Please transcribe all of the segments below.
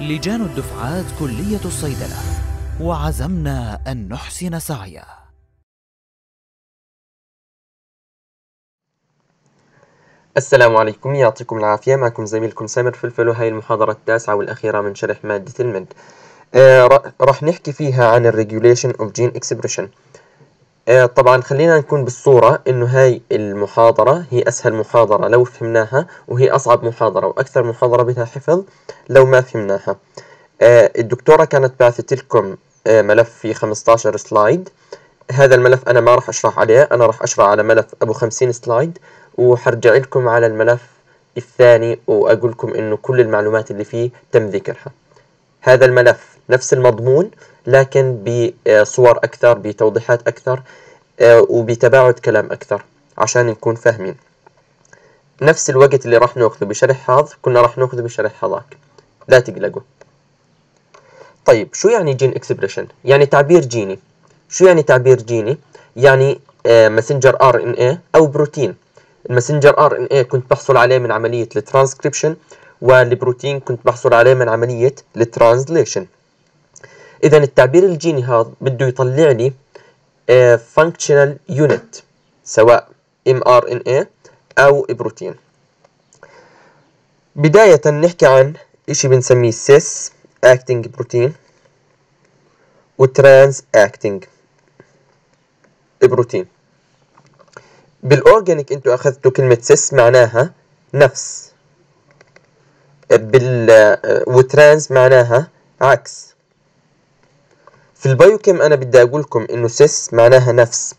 لجان الدفعات كلية الصيدلة وعزمنا أن نحسن سعيا السلام عليكم يعطيكم العافية معكم زميلكم سامر فلفل وهي المحاضرة التاسعة والأخيرة من شرح مادة المنت آه راح نحكي فيها عن الريجوليشن اوف جين اكسبريشن آه، طبعا خلينا نكون بالصورة إنه هاي المحاضرة هي أسهل محاضرة لو فهمناها وهي أصعب محاضرة وأكثر محاضرة بدها حفظ لو ما فهمناها آه، الدكتورة كانت باعثت لكم آه، ملف في 15 سلايد هذا الملف أنا ما راح أشرح عليه أنا راح أشرح على ملف أبو 50 سلايد وحرجع لكم على الملف الثاني وأقول لكم إنه كل المعلومات اللي فيه تم ذكرها هذا الملف نفس المضمون لكن بصور أكثر بتوضيحات أكثر وبتباعد كلام أكثر عشان نكون فاهمين نفس الوقت اللي راح ناخذه بشرح هذا كنا راح ناخذه بشرح هذاك لا تقلقوا طيب شو يعني جين اكسبريشن يعني تعبير جيني شو يعني تعبير جيني يعني آه، ماسنجر ار ان اي او بروتين الماسنجر ار ان اي كنت بحصل عليه من عمليه الترانسكريبشن والبروتين كنت بحصل عليه من عمليه الترانزليشن اذا التعبير الجيني هذا بده يطلع لي فانكشنال يونت سواء ام ار ان اي او بروتين بداية نحكي عن اشي بنسميه سيس اكتنج بروتين وترانس اكتنج بروتين بالاورجانيك انتو اخذتوا كلمة سيس معناها نفس بال وترانز معناها عكس في البايوكيم انا بدي اقول لكم انه سيس معناها نفس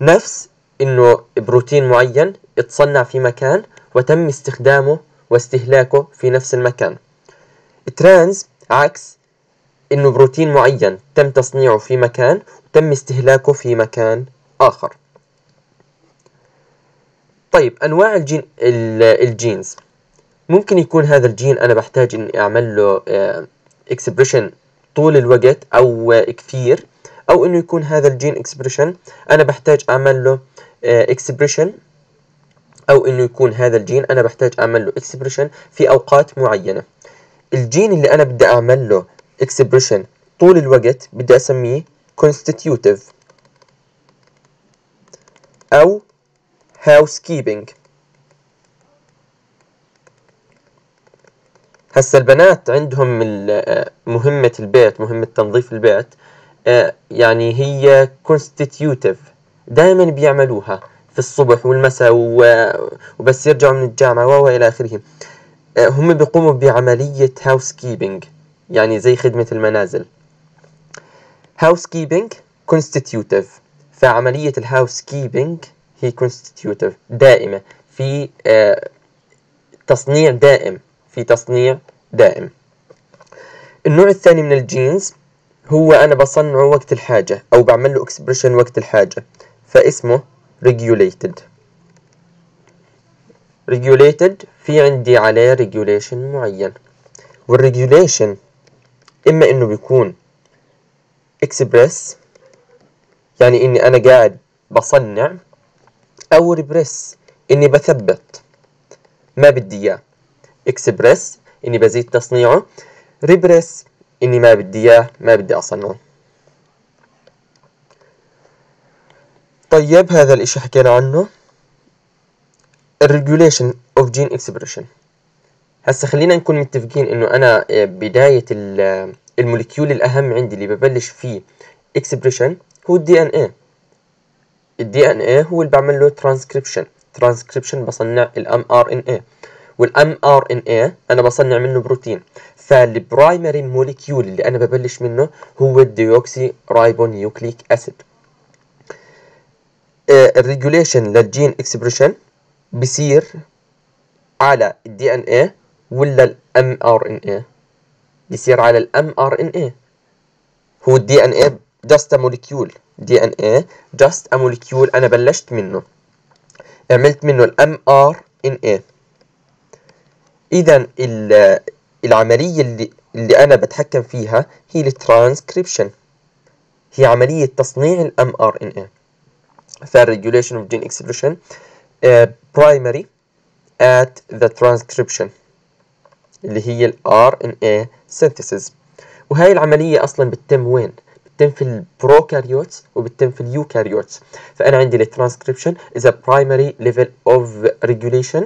نفس انه بروتين معين اتصنع في مكان وتم استخدامه واستهلاكه في نفس المكان ترانز عكس انه بروتين معين تم تصنيعه في مكان وتم استهلاكه في مكان اخر طيب انواع الجين الجينز ممكن يكون هذا الجين انا بحتاج اني اعمل له اكسبريشن آه، طول الوقت أو كثير أو إنه يكون هذا الجين إكسبريشن أنا بحتاج أعمل له إكسبريشن آه، أو إنه يكون هذا الجين أنا بحتاج أعمل له إكسبريشن في أوقات معينة الجين اللي أنا بدي أعمل له إكسبريشن طول الوقت بدي أسميه constitutive أو housekeeping هسا البنات عندهم مهمة البيت مهمة تنظيف البيت آه، يعني هي كونستيتيوتيف دائما بيعملوها في الصبح والمساء وبس يرجعوا من الجامعة وإلى آخره آه، هم بيقوموا بعملية هاوس كيبينج يعني زي خدمة المنازل هاوس كيبينج كونستيتيوتيف فعملية الهاوس كيبينج هي كونستيتيوتيف دائمة في آه، تصنيع دائم في تصنيع دائم النوع الثاني من الجينز هو أنا بصنعه وقت الحاجة أو بعمل له اكسبريشن وقت الحاجة فاسمه regulated regulated في عندي عليه regulation معين والregulation إما إنه بيكون express يعني إني أنا قاعد بصنع أو repress إني بثبت ما بدي إياه اكسبرس اني بزيد تصنيعه ريبرس اني ما بدي اياه ما بدي اصنعه طيب هذا الاشي حكينا عنه الريجوليشن اوف جين اكسبريشن هسا خلينا نكون متفقين انه انا آه، بداية آه، الموليكيول الاهم عندي اللي ببلش فيه اكسبريشن هو الدي ان اي الدي ان اي هو اللي بعمل له ترانسكريبشن ترانسكريبشن بصنع الام ار ان اي والام ار ان اي انا بصنع منه بروتين فالبرايمري موليكيول اللي انا ببلش منه هو الديوكسي ريبونيوكليك اسيد آه، الريجوليشن للجين اكسبريشن بصير على الدي ان اي ولا الام ار ان اي بصير على الام ار ان اي هو الدي ان اي جاست موليكيول دي ان اي جاست موليكيول انا بلشت منه عملت منه الام ار ان اي إذا العملية اللي, اللي أنا بتحكم فيها هي الترانسكريبشن هي عملية تصنيع ال mRNA فالregulation of gene expression uh, primary at the transcription اللي هي ال RNA synthesis وهاي العملية أصلا بتتم وين؟ بتتم في البروكاريوت وبتتم في اليوكاريوت فأنا عندي الترانسكريبشن is a primary level of regulation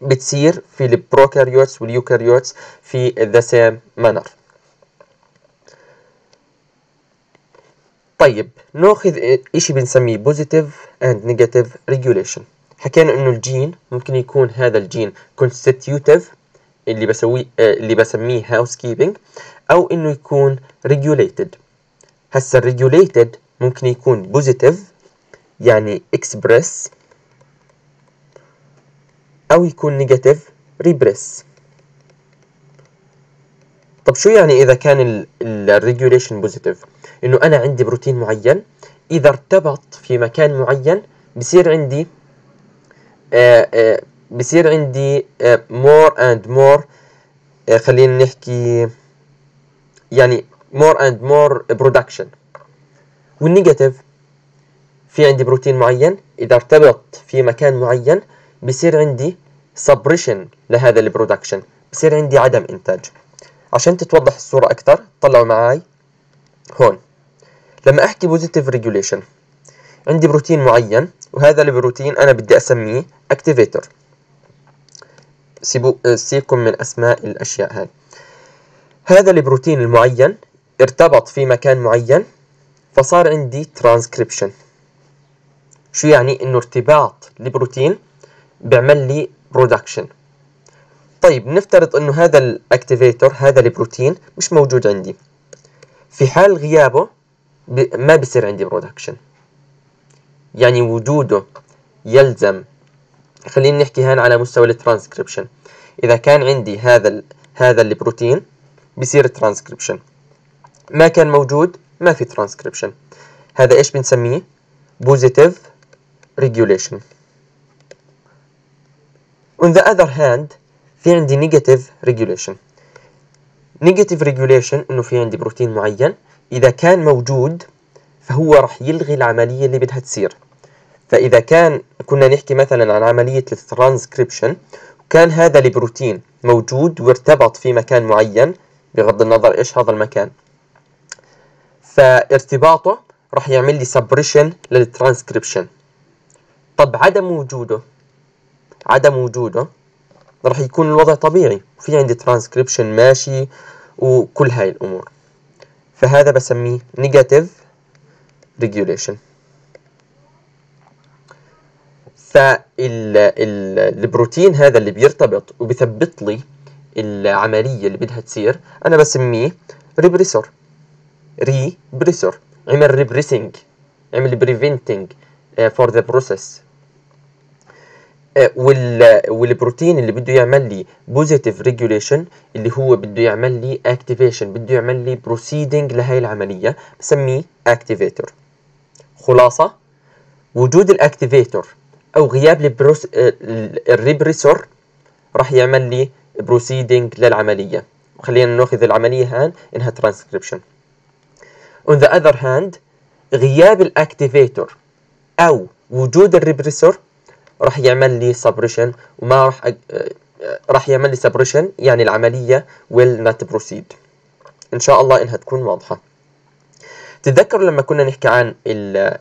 بتصير في البروكاريوتس واليوكاريوتس في ذا سيم مانر طيب ناخذ اشي بنسميه بوزيتيف اند نيجاتيف ريجوليشن حكينا انه الجين ممكن يكون هذا الجين كونستيتيوتيف اللي بسويه اللي بسميه هاوس كيبنج او انه يكون ريجوليتد هسا الريجوليتد ممكن يكون بوزيتيف يعني اكسبرس أو يكون نيجاتيف ريبريس طب شو يعني إذا كان الريجوليشن بوزيتيف إنه أنا عندي بروتين معين إذا ارتبط في مكان معين بصير عندي آه، آه، بصير عندي مور اند مور خلينا نحكي يعني مور اند مور برودكشن والنيجاتيف في عندي بروتين معين اذا ارتبط في مكان معين بصير عندي سبريشن لهذا البرودكشن بصير عندي عدم إنتاج عشان تتوضح الصورة أكثر طلعوا معي هون لما أحكي بوزيتيف ريجوليشن عندي بروتين معين وهذا البروتين أنا بدي أسميه أكتيفيتر سيبو سيكم من أسماء الأشياء هاي هذا البروتين المعين ارتبط في مكان معين فصار عندي ترانسكريبشن شو يعني إنه ارتباط البروتين بيعمل لي برودكشن طيب نفترض انه هذا الاكتيفيتور هذا البروتين مش موجود عندي في حال غيابه ما بصير عندي برودكشن يعني وجوده يلزم خلينا نحكي هان على مستوى الترانسكريبشن اذا كان عندي هذا الـ هذا البروتين بصير ترانسكريبشن ما كان موجود ما في ترانسكريبشن هذا ايش بنسميه بوزيتيف ريجوليشن On the other hand في عندي negative regulation negative regulation انه في عندي بروتين معين اذا كان موجود فهو راح يلغي العمليه اللي بدها تصير فاذا كان كنا نحكي مثلا عن عمليه الترانسكريبشن وكان هذا البروتين موجود وارتبط في مكان معين بغض النظر ايش هذا المكان فارتباطه راح يعمل لي سبريشن للترانسكريبشن طب عدم وجوده عدم وجوده راح يكون الوضع طبيعي في عندي ترانسكريبشن ماشي وكل هاي الأمور فهذا بسميه نيجاتيف ريجوليشن فالبروتين هذا اللي بيرتبط وبثبت لي العملية اللي بدها تصير أنا بسميه ريبريسور ريبريسور عمل ريبريسنج عمل بريفنتنج فور ذا بروسيس آه، وال والبروتين اللي بده يعمل لي بوزيتيف ريجوليشن اللي هو بده يعمل لي اكتيفيشن بده يعمل لي بروسيدنج لهي العمليه بسميه اكتيفيتر خلاصه وجود الاكتيفيتر او غياب البروس... آه، الريبريسور راح يعمل لي بروسيدنج للعمليه خلينا ناخذ العمليه هان انها ترانسكريبشن اون ذا اذر هاند غياب الاكتيفيتر او وجود الريبريسور راح يعمل لي سبريشن وما راح أج... آه، راح يعمل لي سبريشن يعني العملية will not proceed إن شاء الله إنها تكون واضحة تتذكروا لما كنا نحكي عن ال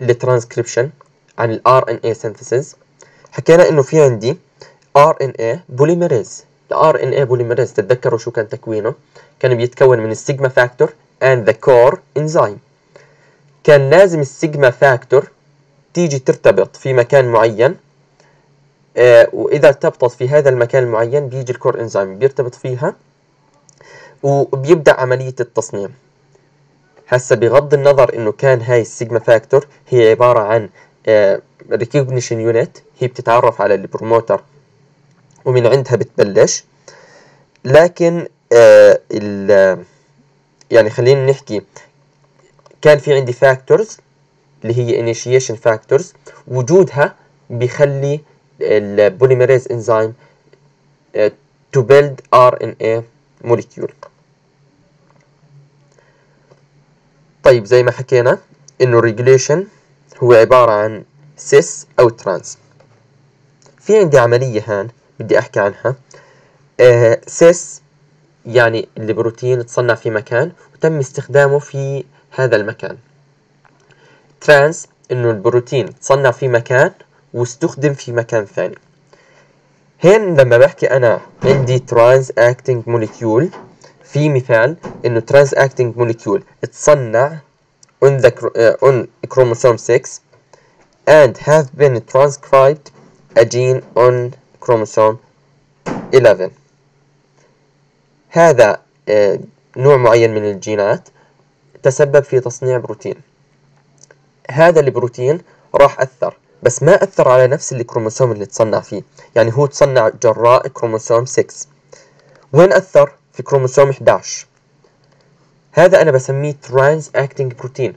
الترانسكريبشن عن ال RNA synthesis حكينا إنه في عندي RNA polymerase ال RNA polymerase تتذكروا شو كان تكوينه كان بيتكون من السيجما فاكتور and the core enzyme كان لازم السيجما فاكتور تيجي ترتبط في مكان معين آه، واذا ارتبطت في هذا المكان المعين بيجي الكور انزيم بيرتبط فيها وبيبدا عمليه التصنيع هسا بغض النظر انه كان هاي السيجما فاكتور هي عباره عن ريكوجنيشن آه، يونت هي بتتعرف على البروموتر ومن عندها بتبلش لكن آه، يعني خلينا نحكي كان في عندي فاكتورز اللي هي initiation factors وجودها بيخلي البوليميريز انزيم آه، to build RNA molecule طيب زي ما حكينا انه regulation هو عبارة عن سيس او trans في عندي عملية هان بدي احكي عنها آه سيس يعني البروتين تصنع في مكان وتم استخدامه في هذا المكان ترانس إنه البروتين تصنع في مكان واستخدم في مكان ثاني هين لما بحكي أنا عندي ترانس أكتنج موليكيول في مثال إنه ترانس أكتنج موليكيول تصنع on the آه، on chromosome 6 and have been transcribed a gene on chromosome 11 هذا آه، نوع معين من الجينات تسبب في تصنيع بروتين هذا البروتين راح أثر بس ما أثر على نفس الكروموسوم اللي تصنع فيه يعني هو تصنع جراء كروموسوم 6 وين أثر؟ في كروموسوم 11 هذا أنا بسميه ترانز أكتنج بروتين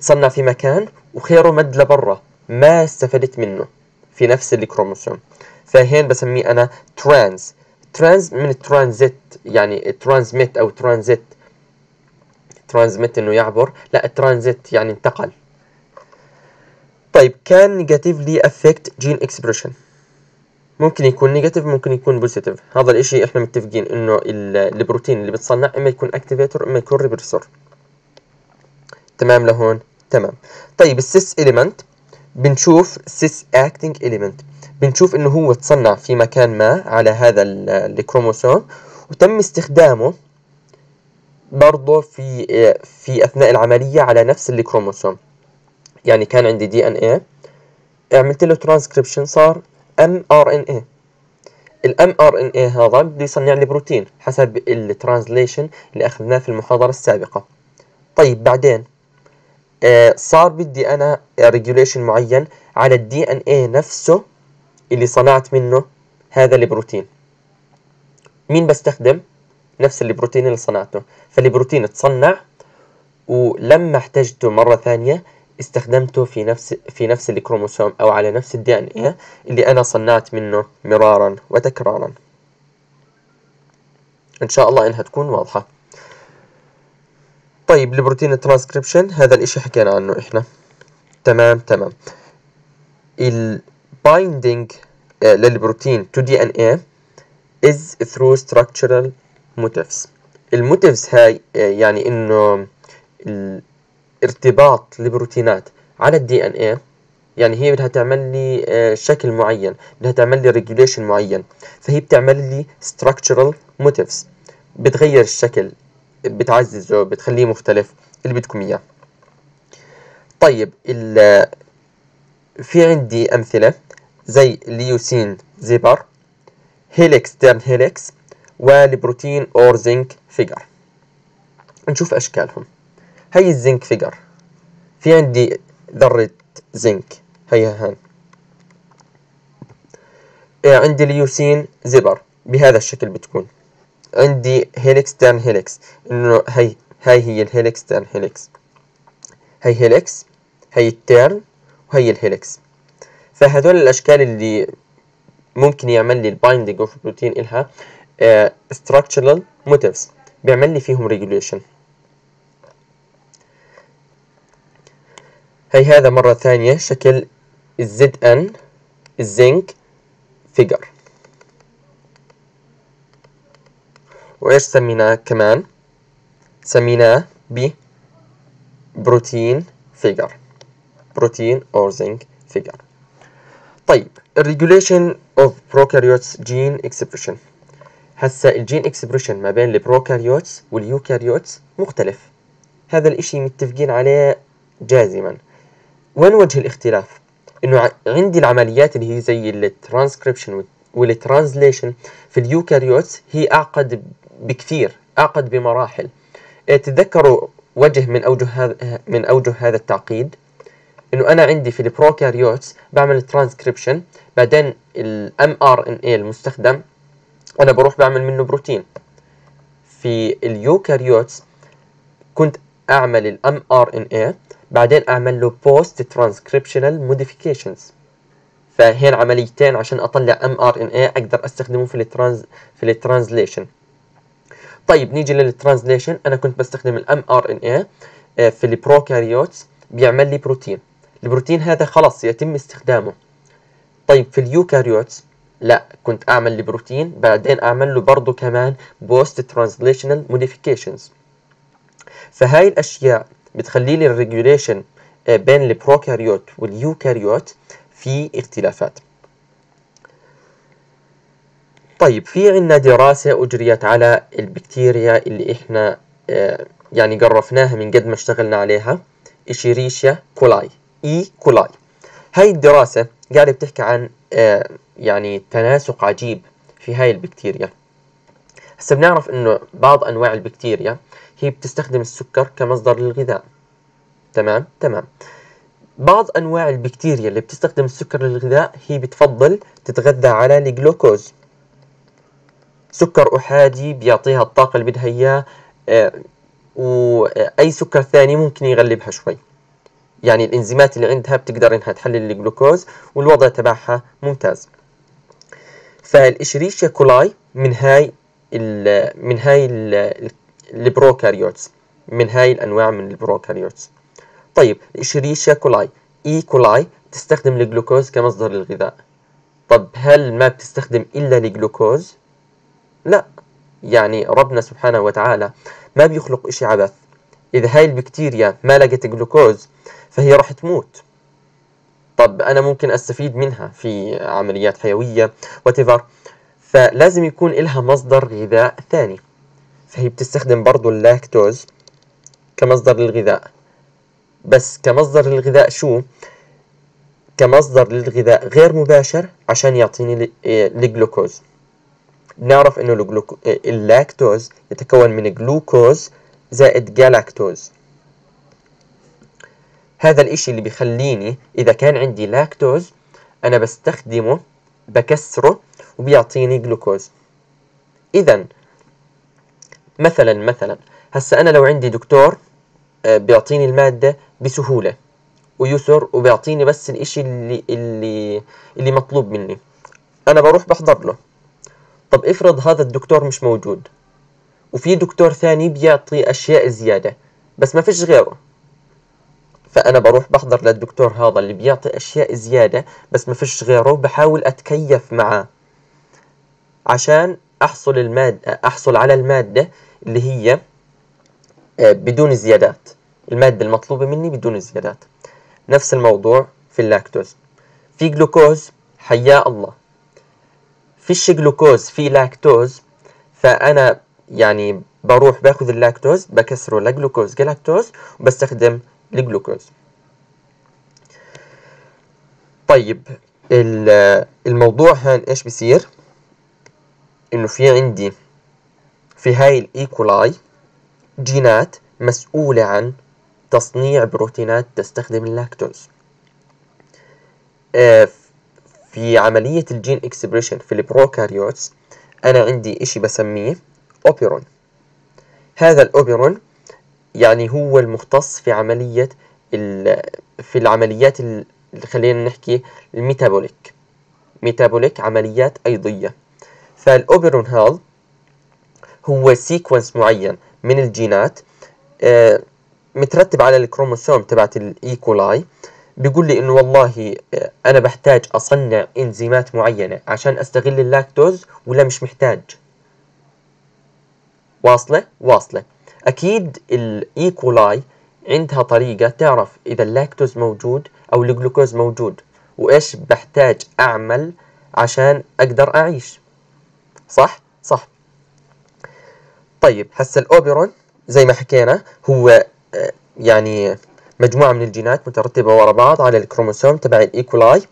تصنع في مكان وخيره مد لبرا ما استفدت منه في نفس الكروموسوم فهين بسميه أنا ترانز ترانز من ترانزيت يعني ترانزميت أو ترانزيت ترانزميت انه يعبر لا ترانزيت يعني انتقل طيب كان نيجاتيفلي افكت جين اكسبريشن ممكن يكون نيجاتيف ممكن يكون بوزيتيف هذا الاشي احنا متفقين انه البروتين اللي بتصنع اما يكون اكتيفيتور اما يكون ريبرسور تمام لهون تمام طيب السيس اليمنت بنشوف سيس اكتنج اليمنت بنشوف انه هو تصنع في مكان ما على هذا الكروموسوم وتم استخدامه برضه في في اثناء العمليه على نفس الكروموسوم يعني كان عندي دي ان ايه عملت له ترانسكريبشن صار ام ار ان ايه الام ار ان اي هذا بده يصنع لي بروتين حسب الترانزليشن اللي اخذناه في المحاضره السابقه طيب بعدين آه، صار بدي انا ريجوليشن معين على الدي ان اي نفسه اللي صنعت منه هذا البروتين مين بستخدم نفس البروتين اللي صنعته فالبروتين اتصنع ولما احتجته مرة ثانية استخدمته في نفس في نفس الكروموسوم أو على نفس الدي إن إيه اللي أنا صنعت منه مرارا وتكرارا إن شاء الله إنها تكون واضحة طيب البروتين الترانسكريبشن هذا الإشي حكينا عنه إحنا تمام تمام البايندينج آه، للبروتين تو دي ان ايه is through structural موتيفز الموتيفز هاي آه، يعني انه الارتباط البروتينات على الدي ان اي يعني هي بدها تعمل لي آه، شكل معين بدها تعمل لي ريجوليشن معين فهي بتعمل لي structural motifs بتغير الشكل بتعززه بتخليه مختلف اللي بدكم اياه طيب ال في عندي امثله زي ليوسين زيبر هيليكس تيرن هيليكس ولبروتين اور زنك فيجر نشوف اشكالهم هي الزنك فيجر في عندي ذرة زنك هيا هان إيه، عندي اليوسين زبر بهذا الشكل بتكون عندي هيليكس تان هيليكس انه هي هاي هي الهيليكس تان هيليكس هي هيليكس هي التيرن وهي الهيليكس فهذول الاشكال اللي ممكن يعمل لي البايندينج اوف بروتين الها آه، structural motifs بيعمل لي فيهم regulation هي هذا مرة ثانية شكل الزد ان الزنك فيجر وإيش سميناه كمان سميناه ب بروتين فيجر بروتين او زنك فيجر طيب regulation of prokaryotes gene expression هسا الجين اكسبريشن ما بين البروكاريوتس واليوكاريوتس مختلف هذا الاشي متفقين عليه جازما وين وجه الاختلاف انه عندي العمليات اللي هي زي الترانسكريبشن والترانزليشن في اليوكاريوتس هي اعقد بكثير اعقد بمراحل تتذكروا إيه، وجه من اوجه هذا من اوجه هذا التعقيد انه انا عندي في البروكاريوتس بعمل ترانسكريبشن بعدين الام ار ان اي المستخدم انا بروح بعمل منه بروتين في اليوكاريوتس كنت اعمل الام ار ان اي بعدين اعمل له بوست ترانسكريبشنال موديفيكيشنز فهين عمليتين عشان اطلع ام ار ان اي اقدر استخدمه في الترانز في الترانزليشن طيب نيجي للترانزليشن انا كنت بستخدم الام ار ان اي في البروكاريوتس بيعمل لي بروتين البروتين هذا خلاص يتم استخدامه طيب في اليوكاريوتس لا كنت اعمل لبروتين بعدين اعمل له برضه كمان بوست ترانزليشنال موديفيكيشنز فهاي الاشياء بتخلي لي الريجوليشن آه، بين البروكاريوت واليوكاريوت في اختلافات طيب في عندنا دراسة أجريت على البكتيريا اللي إحنا آه، يعني قرفناها من قد ما اشتغلنا عليها إشيريشيا كولاي إي كولاي هاي الدراسة قاعدة بتحكي عن آه، يعني تناسق عجيب في هاي البكتيريا هسا بنعرف انه بعض انواع البكتيريا هي بتستخدم السكر كمصدر للغذاء تمام تمام بعض انواع البكتيريا اللي بتستخدم السكر للغذاء هي بتفضل تتغذى على الجلوكوز سكر احادي بيعطيها الطاقه اللي بدها اياه آه، واي آه، سكر ثاني ممكن يغلبها شوي يعني الإنزيمات اللي عندها بتقدر إنها تحلل الجلوكوز والوضع تبعها ممتاز فالإشريشيا كولاي من هاي ال من هاي ال البروكاريوتس من هاي الأنواع من البروكاريوتس طيب الإشريشيا كولاي إي e. كولاي تستخدم الجلوكوز كمصدر للغذاء طب هل ما بتستخدم إلا الجلوكوز؟ لا يعني ربنا سبحانه وتعالى ما بيخلق إشي عبث إذا هاي البكتيريا ما لقت جلوكوز فهي راح تموت طب أنا ممكن أستفيد منها في عمليات حيوية وتفر فلازم يكون إلها مصدر غذاء ثاني فهي بتستخدم برضو اللاكتوز كمصدر للغذاء بس كمصدر للغذاء شو؟ كمصدر للغذاء غير مباشر عشان يعطيني إيه، الجلوكوز نعرف انه إيه، اللاكتوز يتكون من جلوكوز زائد جالاكتوز هذا الإشي اللي بيخليني إذا كان عندي لاكتوز أنا بستخدمه بكسره وبيعطيني جلوكوز إذا مثلا مثلا هسا أنا لو عندي دكتور آه، بيعطيني المادة بسهولة ويسر وبيعطيني بس الإشي اللي اللي اللي مطلوب مني أنا بروح بحضر له طب افرض هذا الدكتور مش موجود وفي دكتور ثاني بيعطي أشياء زيادة بس ما فيش غيره فأنا بروح بحضر للدكتور هذا اللي بيعطي أشياء زيادة بس ما فيش غيره وبحاول أتكيف معاه عشان أحصل المادة أحصل على المادة اللي هي آه، بدون زيادات المادة المطلوبة مني بدون زيادات نفس الموضوع في اللاكتوز في جلوكوز حيا الله فيش جلوكوز في لاكتوز فأنا يعني بروح باخذ اللاكتوز بكسره لجلوكوز جلاكتوز وبستخدم الجلوكوز طيب الموضوع هان ايش بصير انه في عندي في هاي الايكولاي جينات مسؤولة عن تصنيع بروتينات تستخدم اللاكتوز آه، في عملية الجين اكسبريشن في البروكاريوتس أنا عندي إشي بسميه أوبيرون هذا الأوبيرون يعني هو المختص في عملية في العمليات اللي خلينا نحكي الميتابوليك ميتابوليك عمليات أيضية فالأوبيرون هال هو سيكونس معين من الجينات آه، مترتب على الكروموسوم تبعت الايكولاي بيقول لي انه والله آه، انا بحتاج اصنع انزيمات معينه عشان استغل اللاكتوز ولا مش محتاج واصلة واصلة أكيد الإيكولاي e عندها طريقة تعرف إذا اللاكتوز موجود أو الجلوكوز موجود وإيش بحتاج أعمل عشان أقدر أعيش صح؟ صح طيب هسا الأوبرون زي ما حكينا هو آه، يعني مجموعة من الجينات مترتبة ورا بعض على الكروموسوم تبع الإيكولاي e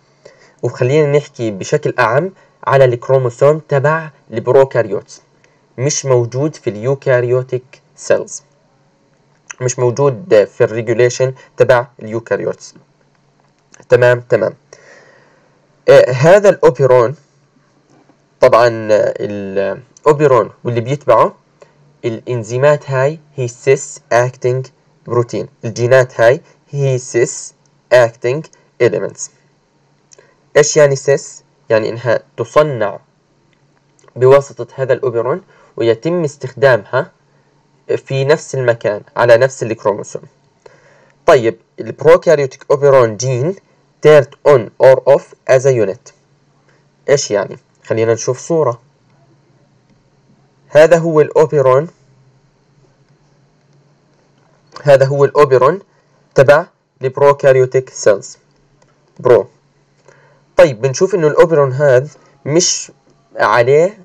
وخلينا نحكي بشكل أعم على الكروموسوم تبع البروكاريوتس مش موجود في اليوكاريوتيك سيلز مش موجود في الريجوليشن تبع اليوكاريوتس تمام تمام آه هذا الاوبيرون طبعا آه، الاوبيرون واللي بيتبعه الانزيمات هاي هي سيس اكتنج بروتين الجينات هاي هي سيس اكتنج elements ايش يعني سيس يعني انها تصنع بواسطة هذا الاوبيرون ويتم استخدامها في نفس المكان على نفس الكروموسوم طيب البروكاريوتيك اوبيرون جين تيرت اون اور اوف از a ايش يعني خلينا نشوف صورة هذا هو الاوبيرون هذا هو الاوبيرون تبع البروكاريوتيك سيلز برو طيب بنشوف انه الاوبيرون هذا مش عليه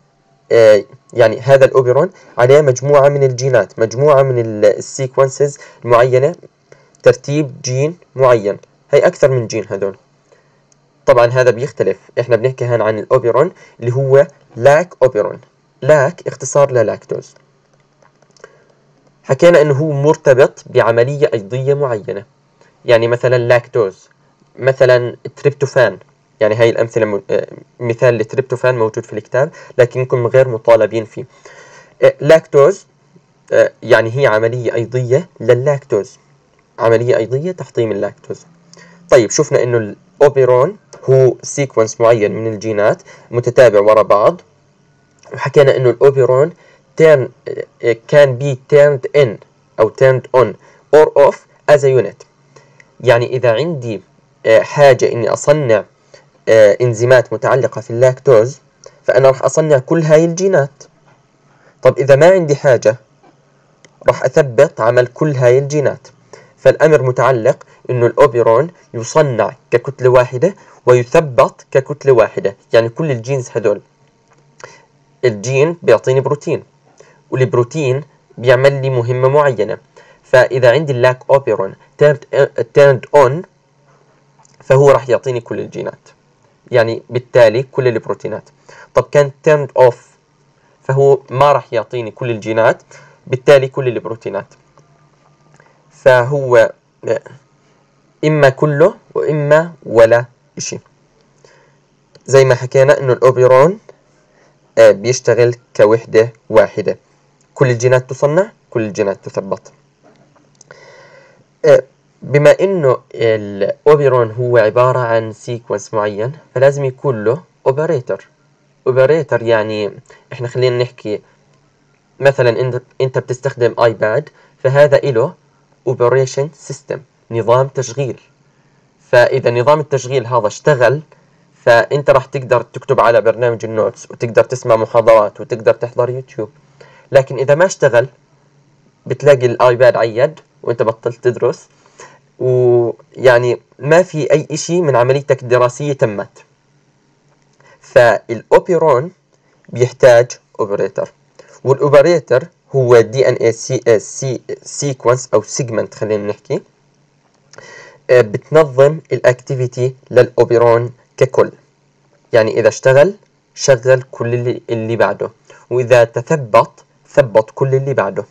آه يعني هذا الأوبرون عليه مجموعة من الجينات مجموعة من السيكونسز المعينة ترتيب جين معين هي أكثر من جين هذول طبعا هذا بيختلف احنا بنحكي هان عن الأوبرون اللي هو لاك أوبرون لاك اختصار للاكتوز حكينا انه هو مرتبط بعملية أيضية معينة يعني مثلا لاكتوز مثلا تريبتوفان يعني هاي الأمثلة آه، مثال لتريبتوفان موجود في الكتاب لكنكم غير مطالبين فيه آه، لاكتوز آه، يعني هي عملية أيضية لللاكتوز عملية أيضية تحطيم اللاكتوز طيب شفنا إنه الأوبيرون هو سيكونس معين من الجينات متتابع وراء بعض وحكينا إنه الأوبيرون كان بي turned in أو turned on or off as a unit يعني إذا عندي حاجة إني أصنع آه، إنزيمات متعلقة في اللاكتوز فأنا راح أصنع كل هاي الجينات طب إذا ما عندي حاجة راح أثبت عمل كل هاي الجينات فالأمر متعلق إنه الأوبيرون يصنع ككتلة واحدة ويثبت ككتلة واحدة يعني كل الجينز هدول الجين بيعطيني بروتين والبروتين بيعمل لي مهمة معينة فإذا عندي اللاك أوبيرون تيرند أون فهو راح يعطيني كل الجينات يعني بالتالي كل البروتينات طب كان turned اوف فهو ما راح يعطيني كل الجينات بالتالي كل البروتينات فهو إما كله وإما ولا إشي زي ما حكينا إنه الأوبيرون آه، بيشتغل كوحدة واحدة كل الجينات تصنع كل الجينات تثبط آه، بما انه الاوبرون هو عبارة عن سيكونس معين فلازم يكون له اوبريتور اوبريتور يعني احنا خلينا نحكي مثلا انت انت بتستخدم ايباد فهذا له اوبريشن سيستم نظام تشغيل فاذا نظام التشغيل هذا اشتغل فانت راح تقدر تكتب على برنامج النوتس وتقدر تسمع محاضرات وتقدر تحضر يوتيوب لكن اذا ما اشتغل بتلاقي الايباد عيد وانت بطلت تدرس ويعني ما في أي شيء من عمليتك الدراسية تمت فالأوبيرون بيحتاج أوبريتر والأوبريتر هو دي ان اي سي آه، سي سيكونس او سيجمنت خلينا نحكي آه، بتنظم الاكتيفيتي للاوبيرون ككل يعني اذا اشتغل شغل كل اللي, اللي بعده واذا تثبط ثبط كل اللي بعده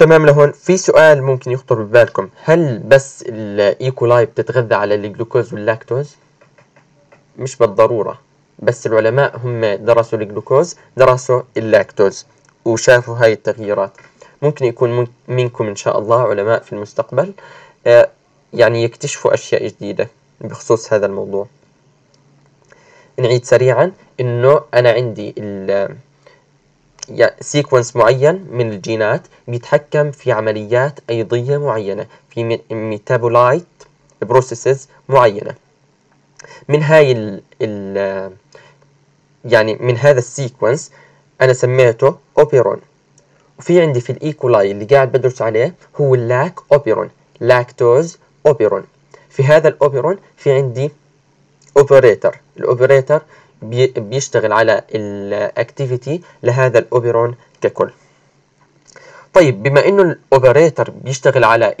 تمام لهون في سؤال ممكن يخطر ببالكم هل بس الايكولاي بتتغذى على الجلوكوز واللاكتوز مش بالضرورة بس العلماء هم درسوا الجلوكوز درسوا اللاكتوز وشافوا هاي التغييرات ممكن يكون منكم إن شاء الله علماء في المستقبل آه، يعني يكتشفوا أشياء جديدة بخصوص هذا الموضوع نعيد سريعا إنه أنا عندي ال سيكونس معين من الجينات بيتحكم في عمليات أيضية معينة في ميتابولايت بروسيسز معينة من هاي ال ال يعني من هذا السيكونس أنا سميته أوبيرون وفي عندي في الإيكولاي اللي قاعد بدرس عليه هو اللاك أوبيرون لاكتوز أوبيرون في هذا الأوبيرون في عندي أوبريتر الأوبريتر بيشتغل على الاكتيفيتي لهذا الاوبرون ككل طيب بما انه الاوبريتر بيشتغل على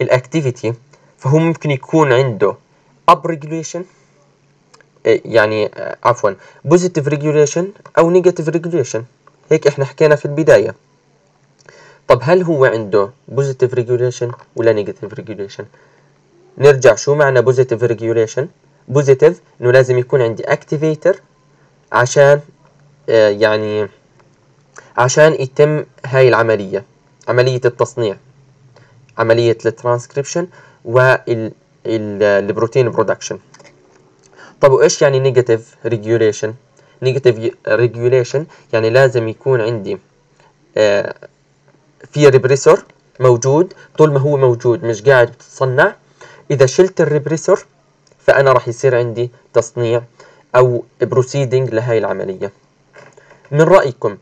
الاكتيفيتي فهو ممكن يكون عنده up regulation إيه، يعني عفوا بوزيتيف ريجوليشن او نيجاتيف ريجوليشن هيك احنا حكينا في البدايه طب هل هو عنده بوزيتيف ريجوليشن ولا نيجاتيف ريجوليشن نرجع شو معنى بوزيتيف ريجوليشن بوزيتيف انه لازم يكون عندي اكتيفيتر عشان آه، يعني عشان يتم هاي العملية عملية التصنيع عملية الترانسكريبشن والبروتين برودكشن طب وايش يعني نيجاتيف ريجوليشن نيجاتيف ريجوليشن يعني لازم يكون عندي آه، في ريبريسور موجود طول ما هو موجود مش قاعد بتتصنع اذا شلت الريبريسور فأنا راح يصير عندي تصنيع أو بروسيدنج لهاي العملية من رأيكم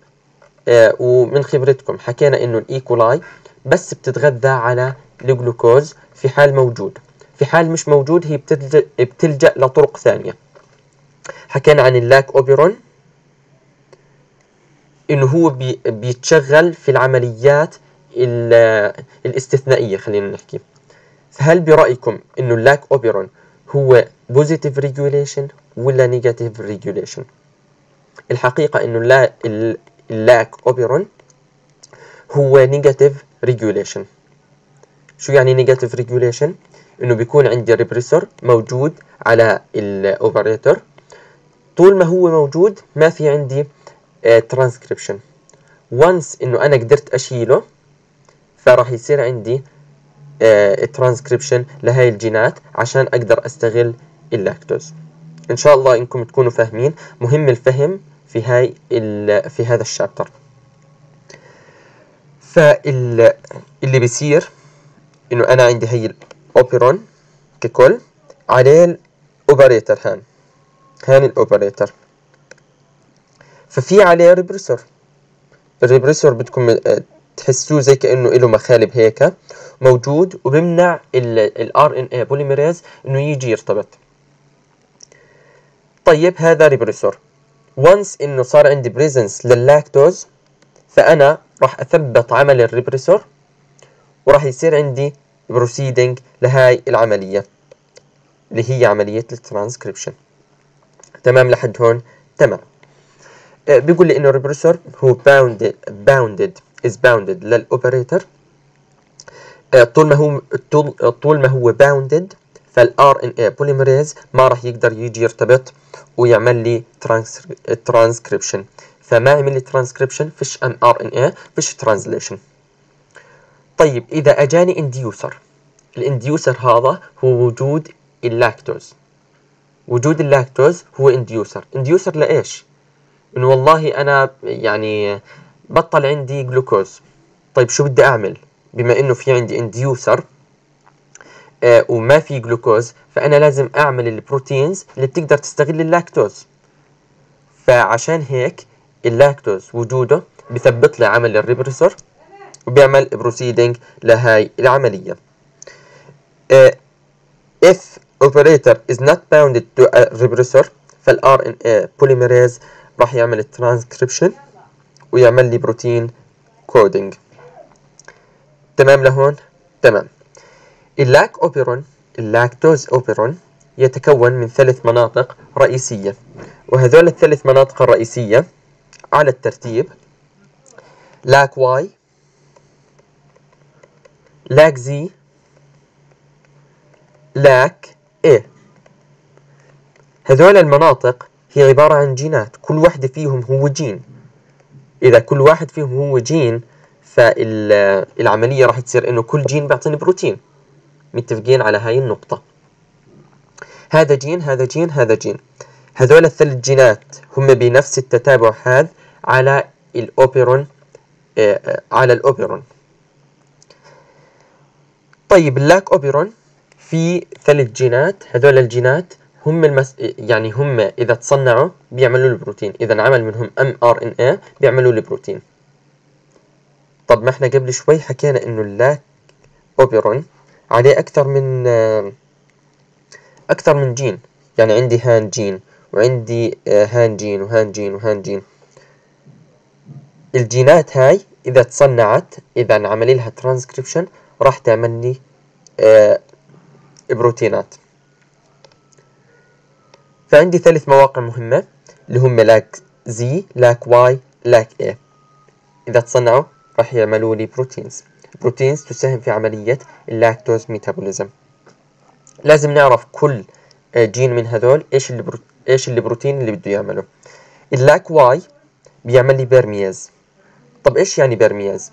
آه، ومن خبرتكم حكينا إنه الإيكولاي بس بتتغذى على الجلوكوز في حال موجود في حال مش موجود هي بتلجأ, بتلجأ لطرق ثانية حكينا عن اللاك أوبيرون إنه هو بي بيتشغل في العمليات الاستثنائية خلينا نحكي فهل برأيكم إنه اللاك أوبيرون هو بوزيتيف ريجوليشن ولا نيجاتيف ريجوليشن الحقيقة انه لا اللاك اوبيرون هو نيجاتيف ريجوليشن شو يعني نيجاتيف ريجوليشن انه بيكون عندي ريبريسور موجود على الاوبريتور طول ما هو موجود ما في عندي ترانسكريبشن آه، uh, once انه انا قدرت اشيله فراح يصير عندي الترانسكريبشن آه، لهاي الجينات عشان أقدر أستغل اللاكتوز إن شاء الله إنكم تكونوا فاهمين مهم الفهم في هاي في هذا الشابتر فاللي بيصير إنه أنا عندي هي الأوبيرون ككل عليه الأوبريتر هان هان الأوبريتر ففي عليه ريبريسور الريبريسور بدكم آه، تحسوه زي كأنه له مخالب هيك موجود وبمنع الار ان اي بوليميريز انه يجي يرتبط طيب هذا ريبريسور وانس انه صار عندي بريزنس لللاكتوز فانا راح اثبت عمل الريبريسور وراح يصير عندي بروسيدنج لهاي العملية اللي هي عملية الترانسكريبشن تمام لحد هون تمام آه، بيقول لي انه الريبريسور هو باوندد باوندد از باوندد للاوبريتور آه، طول ما هو طول آه، ما هو باوندد فالار ان اي بوليمريز ما راح يقدر يجي يرتبط ويعمل لي ترانسكريبشن فما يعمل لي ترانسكريبشن فيش ام ار ان اي فيش ترانزليشن طيب اذا اجاني انديوسر الانديوسر هذا هو وجود اللاكتوز وجود اللاكتوز هو انديوسر انديوسر لايش انه والله انا يعني بطل عندي جلوكوز طيب شو بدي اعمل بما انه في عندي انديوسر آه وما في جلوكوز فانا لازم اعمل البروتينز اللي بتقدر تستغل اللاكتوز فعشان هيك اللاكتوز وجوده بثبت لي عمل الريبرسور وبيعمل بروسيدنج لهاي العمليه اف آه، اوبريتور operator is not تو to فالار ان اي RNA polymerase راح يعمل الترانسكريبشن ويعمل لي بروتين كودينج تمام لهون تمام اللاك أوبيرون اللاكتوز أوبيرون يتكون من ثلاث مناطق رئيسية وهذول الثلاث مناطق الرئيسية على الترتيب لاك واي لاك زي لاك اي هذول المناطق هي عبارة عن جينات كل واحدة فيهم هو جين إذا كل واحد فيهم هو جين فالعملية راح تصير انه كل جين بيعطيني بروتين متفقين على هاي النقطة هذا جين هذا جين هذا جين هذول الثلاث جينات هم بنفس التتابع هذا على الاوبرون آه،, آه على الاوبرون طيب اللاك اوبرون في ثلاث جينات هذول الجينات هم المس... يعني هم إذا تصنعوا بيعملوا البروتين إذا عمل منهم ام ار ان اي بيعملوا البروتين طب ما احنا قبل شوي حكينا انه اللاك اوبيرون عليه اكثر من اكثر من جين يعني عندي هان جين وعندي هان جين وهان جين وهان جين الجينات هاي اذا تصنعت اذا انعمل لها ترانسكريبشن راح تعمل لي آه، بروتينات فعندي ثلاث مواقع مهمة اللي هم لاك زي لاك واي لاك اي اذا تصنعوا راح يعملوا لي بروتينز بروتينز تساهم في عملية اللاكتوز ميتابوليزم لازم نعرف كل آه، جين من هذول ايش اللي ايش اللي بروتين اللي بده يعمله اللاك واي بيعمل لي بيرمياز طب ايش يعني بيرمياز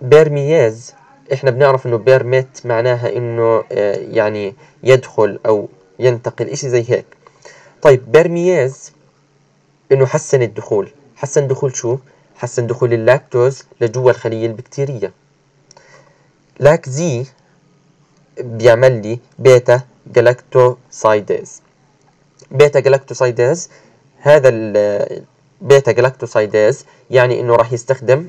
بيرمياز احنا بنعرف انه بيرميت معناها انه آه، يعني يدخل او ينتقل اشي زي هيك طيب بيرمياز انه حسن الدخول حسن دخول شو حسن دخول اللاكتوز لجوا الخلية البكتيرية لاكزي بيعمل لي بيتا جلاكتوسايداز بيتا جلاكتوسايداز هذا البيتا جلاكتوسايداز يعني انه راح يستخدم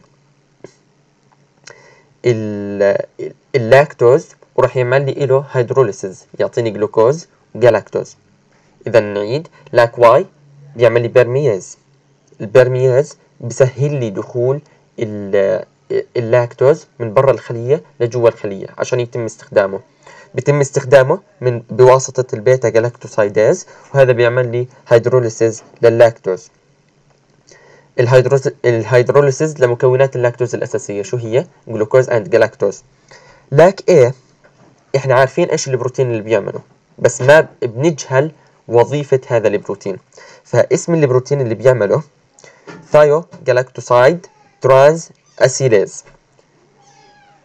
اللاكتوز وراح يعمل لي له هيدروليسز يعطيني جلوكوز وجلاكتوز اذا نعيد لاك واي بيعمل لي بيرمياز البيرمياز بسهل لي دخول اللاكتوز من برا الخلية لجوا الخلية عشان يتم استخدامه بيتم استخدامه من بواسطة البيتا جالاكتوسايداز وهذا بيعمل لي هيدروليسيز لللاكتوز الهيدروليسيز لمكونات اللاكتوز الأساسية شو هي؟ جلوكوز أند جلاكتوز لاك ايه احنا عارفين ايش البروتين اللي بيعمله بس ما بنجهل وظيفة هذا البروتين فاسم البروتين اللي بيعمله ترانز ترانس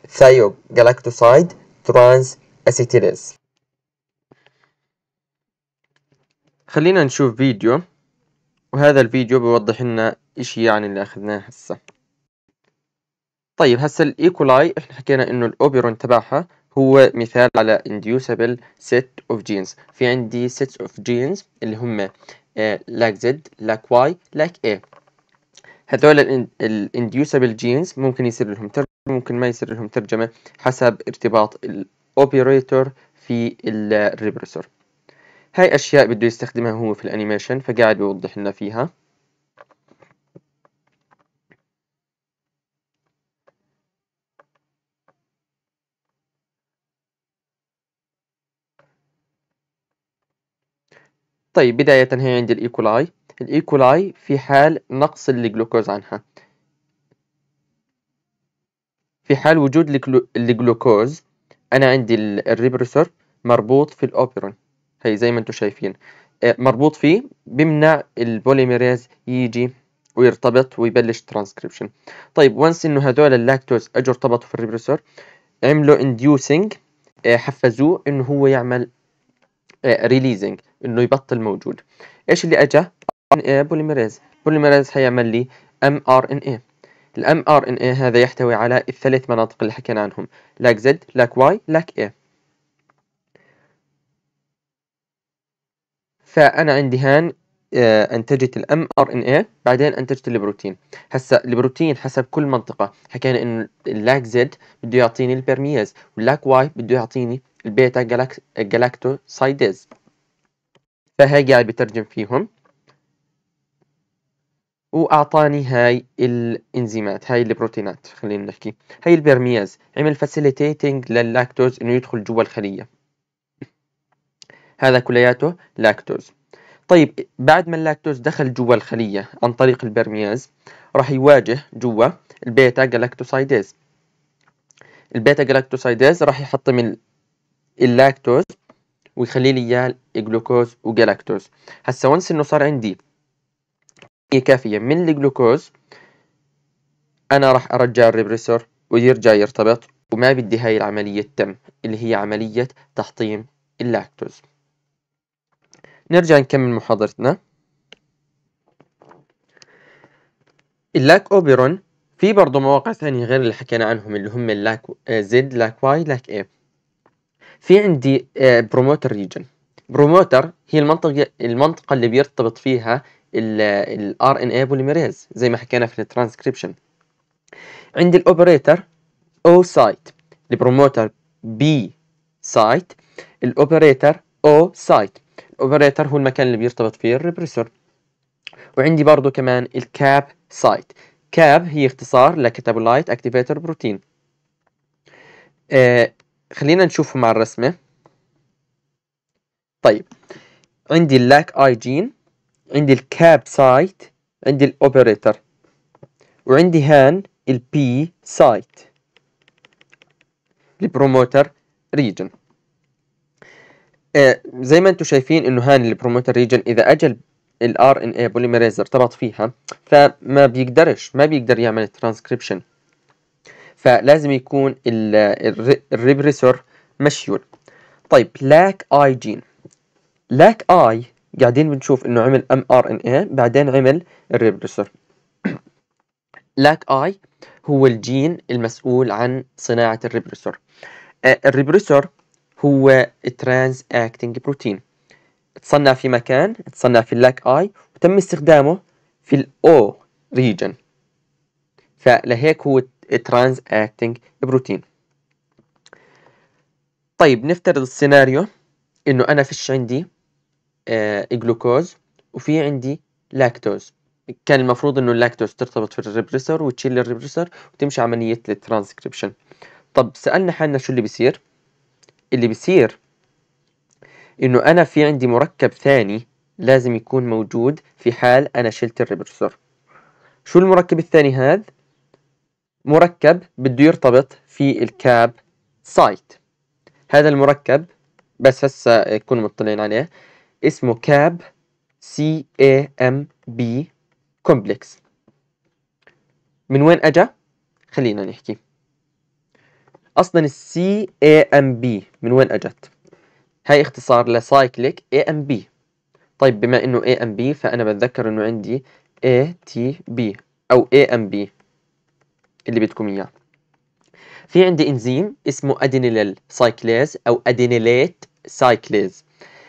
ثايو ثيوجلاكتوسايد ترانز أسيتيز خلينا نشوف فيديو وهذا الفيديو بيوضح لنا إيش يعني اللي أخذناه هسه طيب هسه الإيكولاي e. إحنا حكينا إنه الأوبيرون تبعها هو مثال على انديوسبل سيت اوف جينز في عندي سيت اوف جينز اللي هم آه، لاك زد لاك واي لاك ايه هذول الانديوسبل جينز ممكن يصير لهم ترجمة ممكن ما يصير لهم ترجمة حسب ارتباط الاوبريتور في الريبرسور هاي أشياء بده يستخدمها هو في الأنيميشن فقاعد بيوضح لنا فيها طيب بداية هي عند الإيكولاي الإيكولاي في حال نقص الجلوكوز عنها في حال وجود الجلوكوز أنا عندي الريبرسور مربوط في الأوبرون هي زي ما انتم شايفين آه، مربوط فيه بيمنع البوليميريز يجي ويرتبط ويبلش ترانسكريبشن طيب وانس انه هذول اللاكتوز اجوا ارتبطوا في الريبرسور عملوا انديوسينج آه، حفزوه انه هو يعمل ريليزنج آه، انه يبطل موجود ايش اللي اجى ان اي بوليميراز بوليميراز حيعمل لي ام ار ان اي الام ار ان اي هذا يحتوي على الثلاث مناطق اللي حكينا عنهم لاك زد لاك واي لاك اي فانا عندي هان إيه، انتجت الام ار ان اي بعدين انتجت البروتين هسا البروتين حسب كل منطقه حكينا انه اللاك زد بده يعطيني البرمياز واللاك واي بده يعطيني البيتا جلاكتوسايديز فهي قاعد بترجم فيهم واعطاني هاي الانزيمات هاي البروتينات خلينا نحكي هاي البرمياز عمل فاسيليتيتنج لللاكتوز انه يدخل جوا الخليه هذا كلياته لاكتوز طيب بعد ما اللاكتوز دخل جوا الخليه عن طريق البرمياز راح يواجه جوا البيتا جلاكتوسايديز البيتا جلاكتوسايديز راح يحطم اللاكتوز ويخلي لي اياه جلوكوز وجلاكتوز هسا ونس انه صار عندي كافية من الجلوكوز أنا راح أرجع الريبريسور ويرجع يرتبط وما بدي هاي العملية تتم اللي هي عملية تحطيم اللاكتوز نرجع نكمل محاضرتنا اللاك اوبيرون في برضه مواقع ثانية غير اللي حكينا عنهم اللي هم اللاك آه، زد لاك واي لاك اي في عندي آه، بروموتر ريجن بروموتر هي المنطقة المنطقة اللي بيرتبط فيها الار ان اي بوليميريز زي ما حكينا في الترانسكريبشن عندي الاوبريتر او سايت البروموتر بي سايت الاوبريتر او سايت الاوبريتر هو المكان اللي بيرتبط فيه الريبريسور وعندي برضو كمان الكاب سايت كاب هي اختصار لكتابولايت اكتيفيتر آه، بروتين خلينا نشوفه مع الرسمة طيب عندي اللاك اي جين عندي الكاب سايت عندي الاوبريتر وعندي هان البي سايت البروموتر ريجن آه زي ما انتم شايفين انه هان البروموتر ريجن اذا اجل الار ان اي بوليميريز ارتبط فيها فما بيقدرش ما بيقدر يعمل ترانسكريبشن فلازم يكون الريبريسور مشيول طيب لاك اي جين لاك اي قاعدين بنشوف انه عمل ام ار ان اي بعدين عمل الريبرسور لاك اي هو الجين المسؤول عن صناعة الريبرسور آه، الريبرسور هو ترانز اكتنج بروتين تصنع في مكان تصنع في اللاك اي وتم استخدامه في الاو ريجن فلهيك هو ترانز اكتنج بروتين طيب نفترض السيناريو انه انا فيش عندي آه، جلوكوز وفي عندي لاكتوز كان المفروض انه اللاكتوز ترتبط في الريبريسر وتشيل الريبريسر وتمشي عمليه الترانسكريبشن طب سالنا حالنا شو اللي بيصير اللي بيصير انه انا في عندي مركب ثاني لازم يكون موجود في حال انا شلت الريبرسر شو المركب الثاني هذا مركب بده يرتبط في الكاب سايت هذا المركب بس هسه يكون مطلعين عليه اسمه كاب سي اي ام بي كومبلكس من وين اجى خلينا نحكي اصلا السي اي ام بي من وين اجت هاي اختصار لسايكليك اي ام بي طيب بما انه اي ام بي فانا بتذكر انه عندي اي تي بي او اي ام بي اللي بدكم اياه في عندي انزيم اسمه ادينيل سايكليز او ادينيليت سايكليز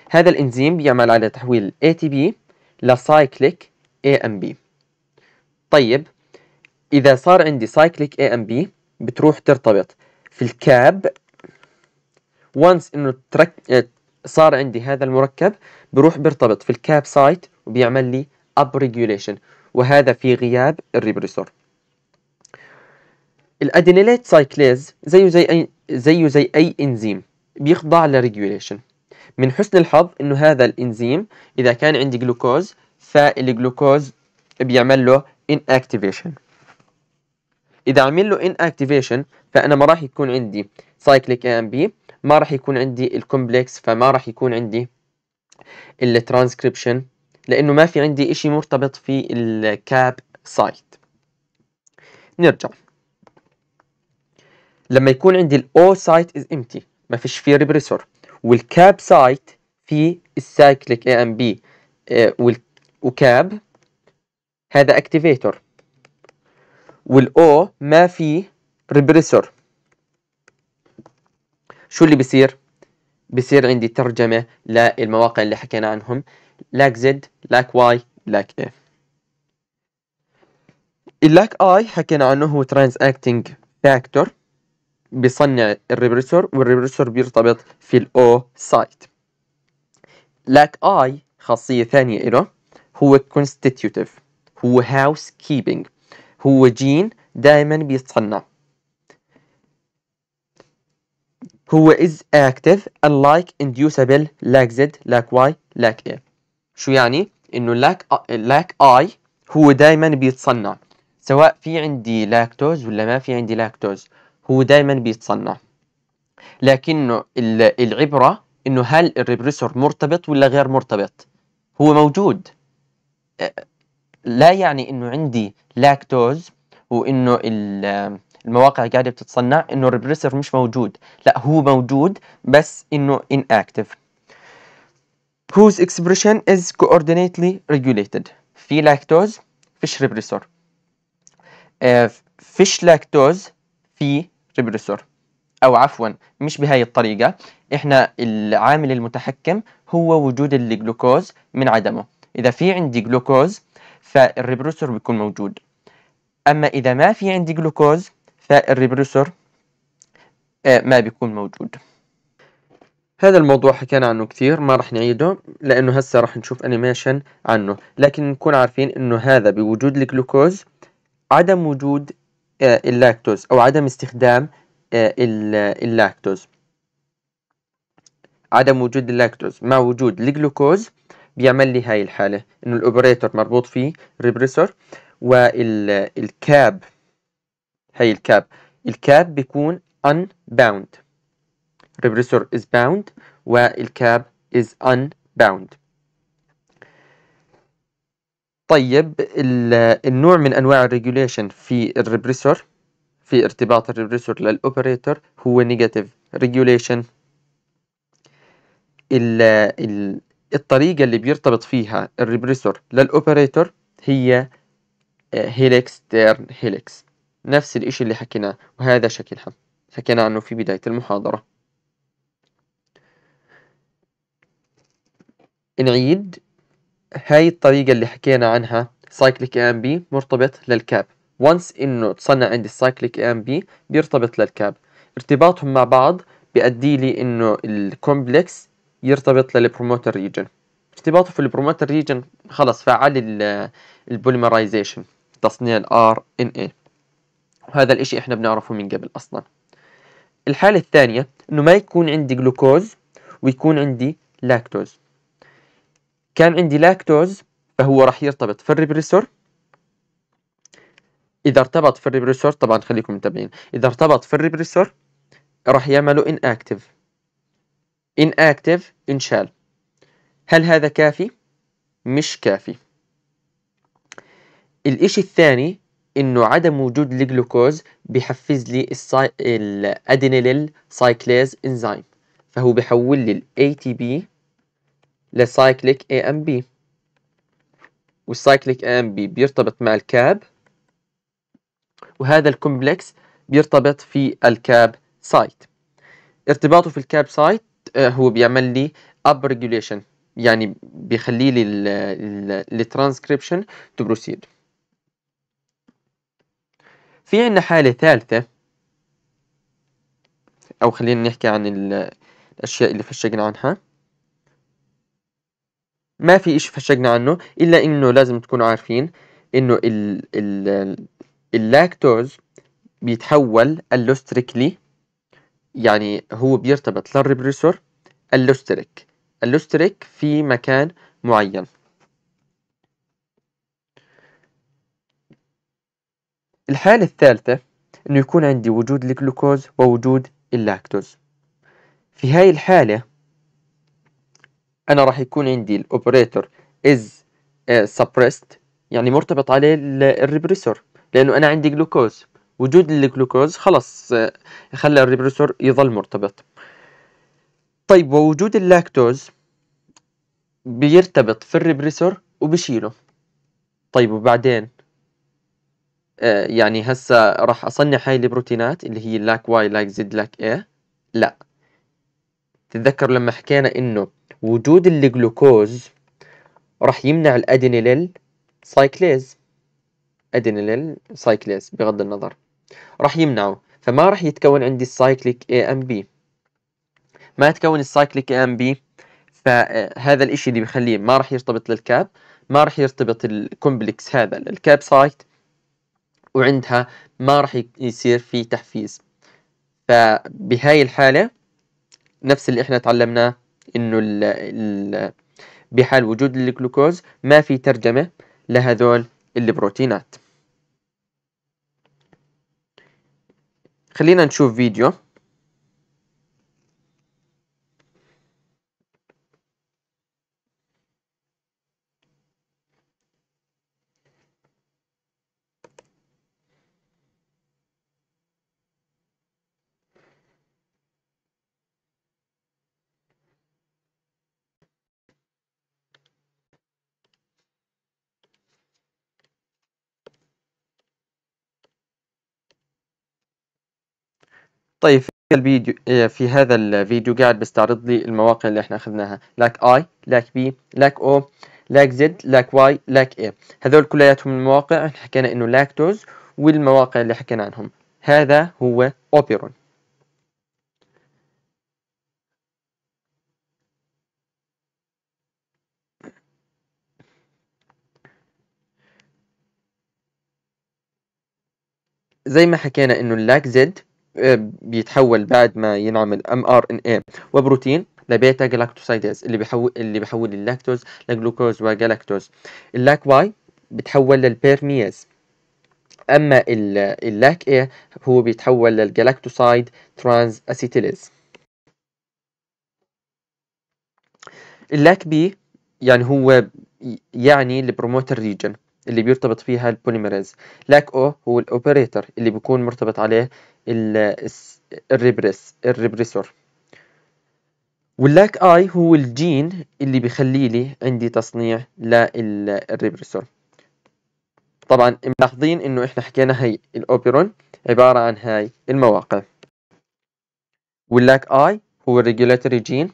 هذا الإنزيم بيعمل على تحويل ATP لسايكليك AMP طيب إذا صار عندي سايكليك AMP بتروح ترتبط في الكاب وانس إنه ترك... صار عندي هذا المركب بروح برتبط في الكاب سايت وبيعمل لي أب ريجوليشن وهذا في غياب الريبريسور الادينيليت سايكليز زيه زي اي زيه زي اي انزيم بيخضع لريجوليشن من حسن الحظ انه هذا الانزيم اذا كان عندي جلوكوز فالجلوكوز بيعمل له inactivation اذا عمل له inactivation فانا ما راح يكون عندي cyclic AMP ما راح يكون عندي الكومبلكس فما راح يكون عندي الترانسكريبشن لانه ما في عندي اشي مرتبط في الكاب سايت نرجع لما يكون عندي الاو سايت از امتي ما فيش فيه ريبريسور والكاب سايت في السايكليك اي ام بي وكاب هذا اكتيفيتور والاو ما في ريبريسور شو اللي بصير بصير عندي ترجمة للمواقع اللي حكينا عنهم لاك زد لاك واي لاك اف إيه. اللاك اي حكينا عنه هو اكتنج فاكتور بيصنع الريبريسور والريبريسور بيرتبط في الأو سايت لاك اي خاصية ثانية إله هو كونستيتيوتيف هو هاوس كيبنج هو جين دائما بيتصنع هو is active unlike inducible lag Z lag Y lag A شو يعني؟ إنه لاك لاك I هو دائما بيتصنع سواء في عندي لاكتوز ولا ما في عندي لاكتوز هو دائما بيتصنع لكنه العبرة انه هل الريبريسور مرتبط ولا غير مرتبط هو موجود لا يعني انه عندي لاكتوز وانه المواقع قاعدة بتتصنع انه الريبريسور مش موجود لا هو موجود بس انه inactive whose expression is coordinately regulated في لاكتوز فيش ريبريسور فيش لاكتوز في ريبريسور او عفوا مش بهاي الطريقه احنا العامل المتحكم هو وجود الجلوكوز من عدمه اذا في عندي جلوكوز فالريبريسور بيكون موجود اما اذا ما في عندي جلوكوز فالريبريسور آه، ما بيكون موجود هذا الموضوع حكينا عنه كثير ما رح نعيده لانه هسه رح نشوف انيميشن عنه لكن نكون عارفين انه هذا بوجود الجلوكوز عدم وجود آه، اللاكتوز أو عدم استخدام آه، اللاكتوز عدم وجود اللاكتوز مع وجود الجلوكوز بيعمل لي هاي الحالة إنه الأوبريتور مربوط فيه ريبريسور والكاب هاي الكاب الكاب بيكون unbound ريبريسور is bound والكاب is unbound طيب النوع من انواع الريجوليشن في الريبريسور في ارتباط الريبريسور للاوبريتور هو نيجاتيف ريجوليشن الطريقه اللي بيرتبط فيها الريبريسور للاوبريتور هي هيلكس تيرن هيلكس نفس الاشي اللي حكيناه وهذا شكلها حكينا عنه في بدايه المحاضره نعيد هاي الطريقة اللي حكينا عنها سايكليك ام بي مرتبط للكاب وانس انه تصنع عندي السايكليك ام بي بيرتبط للكاب ارتباطهم مع بعض بيؤدي لي انه الكومبلكس يرتبط للبروموتر ريجن ارتباطه في البروموتر ريجن خلص فعل البوليمرايزيشن تصنيع الار ان اي وهذا الاشي احنا بنعرفه من قبل اصلا الحالة الثانية انه ما يكون عندي جلوكوز ويكون عندي لاكتوز كان عندي لاكتوز فهو راح يرتبط في الريبريسور اذا ارتبط في الريبريسور طبعا خليكم متابعين اذا ارتبط في الريبريسور راح يعملوا ان اكتف ان اكتف انشال هل هذا كافي مش كافي الإشي الثاني إنه عدم وجود الجلوكوز بيحفز لي الساي... الأدينيليل سايكليز إنزيم فهو بحول لي تي ATP لسايكليك اي ام بي والسايكليك اي ام بي بيرتبط مع الكاب وهذا الكومبلكس بيرتبط في الكاب سايت ارتباطه في الكاب سايت آه، هو بيعمل لي اب ريجوليشن يعني بيخلي لي الترانسكريبشن تبروسيد في عندنا حالة ثالثة أو خلينا نحكي عن الأشياء اللي فشقنا عنها ما في إشي فشقنا عنه إلا إنه لازم تكونوا عارفين إنه ال ال اللاكتوز بيتحول اللوستريكلي يعني هو بيرتبط للريبريسور اللوستريك اللوستريك في مكان معين الحالة الثالثة إنه يكون عندي وجود الجلوكوز ووجود اللاكتوز في هاي الحالة انا راح يكون عندي الاوبريتور از سبريست يعني مرتبط عليه الريبريسور لانه انا عندي جلوكوز وجود الجلوكوز خلص آه، خلى الريبريسور يظل مرتبط طيب ووجود اللاكتوز بيرتبط في الريبريسور وبشيله طيب وبعدين آه، يعني هسا راح اصنع هاي البروتينات اللي هي لاك واي لاك زد لاك ايه لا تتذكر لما حكينا انه وجود الجلوكوز راح يمنع الادينيليل سايكليز ادينيليل سايكليز بغض النظر راح يمنعه فما راح يتكون عندي السايكليك اي ام بي ما تكون السايكليك اي ام بي فهذا الاشي اللي بخليه ما راح يرتبط للكاب ما راح يرتبط الكومبلكس هذا للكاب سايت وعندها ما راح يصير في تحفيز فبهاي الحالة نفس اللي احنا تعلمناه انه ال ال بحال وجود الجلوكوز ما في ترجمة لهذول البروتينات خلينا نشوف فيديو طيب في الفيديو آه، في هذا الفيديو قاعد بستعرض لي المواقع اللي احنا اخذناها لاك اي لاك بي لاك او لاك زد لاك واي لاك اي هذول كلياتهم المواقع حكينا انه لاكتوز والمواقع اللي حكينا عنهم هذا هو اوبيرون زي ما حكينا انه اللاك زد بيتحول بعد ما ينعمل ام ار ان اي وبروتين لبيتا جلاكتوسيدز اللي بيحول اللي بيحول اللاكتوز لجلوكوز وجلاكتوز اللاك واي بتحول للبيرميز اما اللاك اي هو بيتحول للجلاكتوسايد ترانز اسيتيليز اللاك بي يعني هو يعني البروموتر ريجن اللي بيرتبط فيها البوليمريز لاك او هو الاوبريتور اللي بيكون مرتبط عليه الريبريس الريبريسور واللاك اي هو الجين اللي بيخلي لي عندي تصنيع للريبريسور طبعا ملاحظين انه احنا حكينا هي الاوبيرون عبارة عن هاي المواقع واللاك اي هو الريجولاتوري جين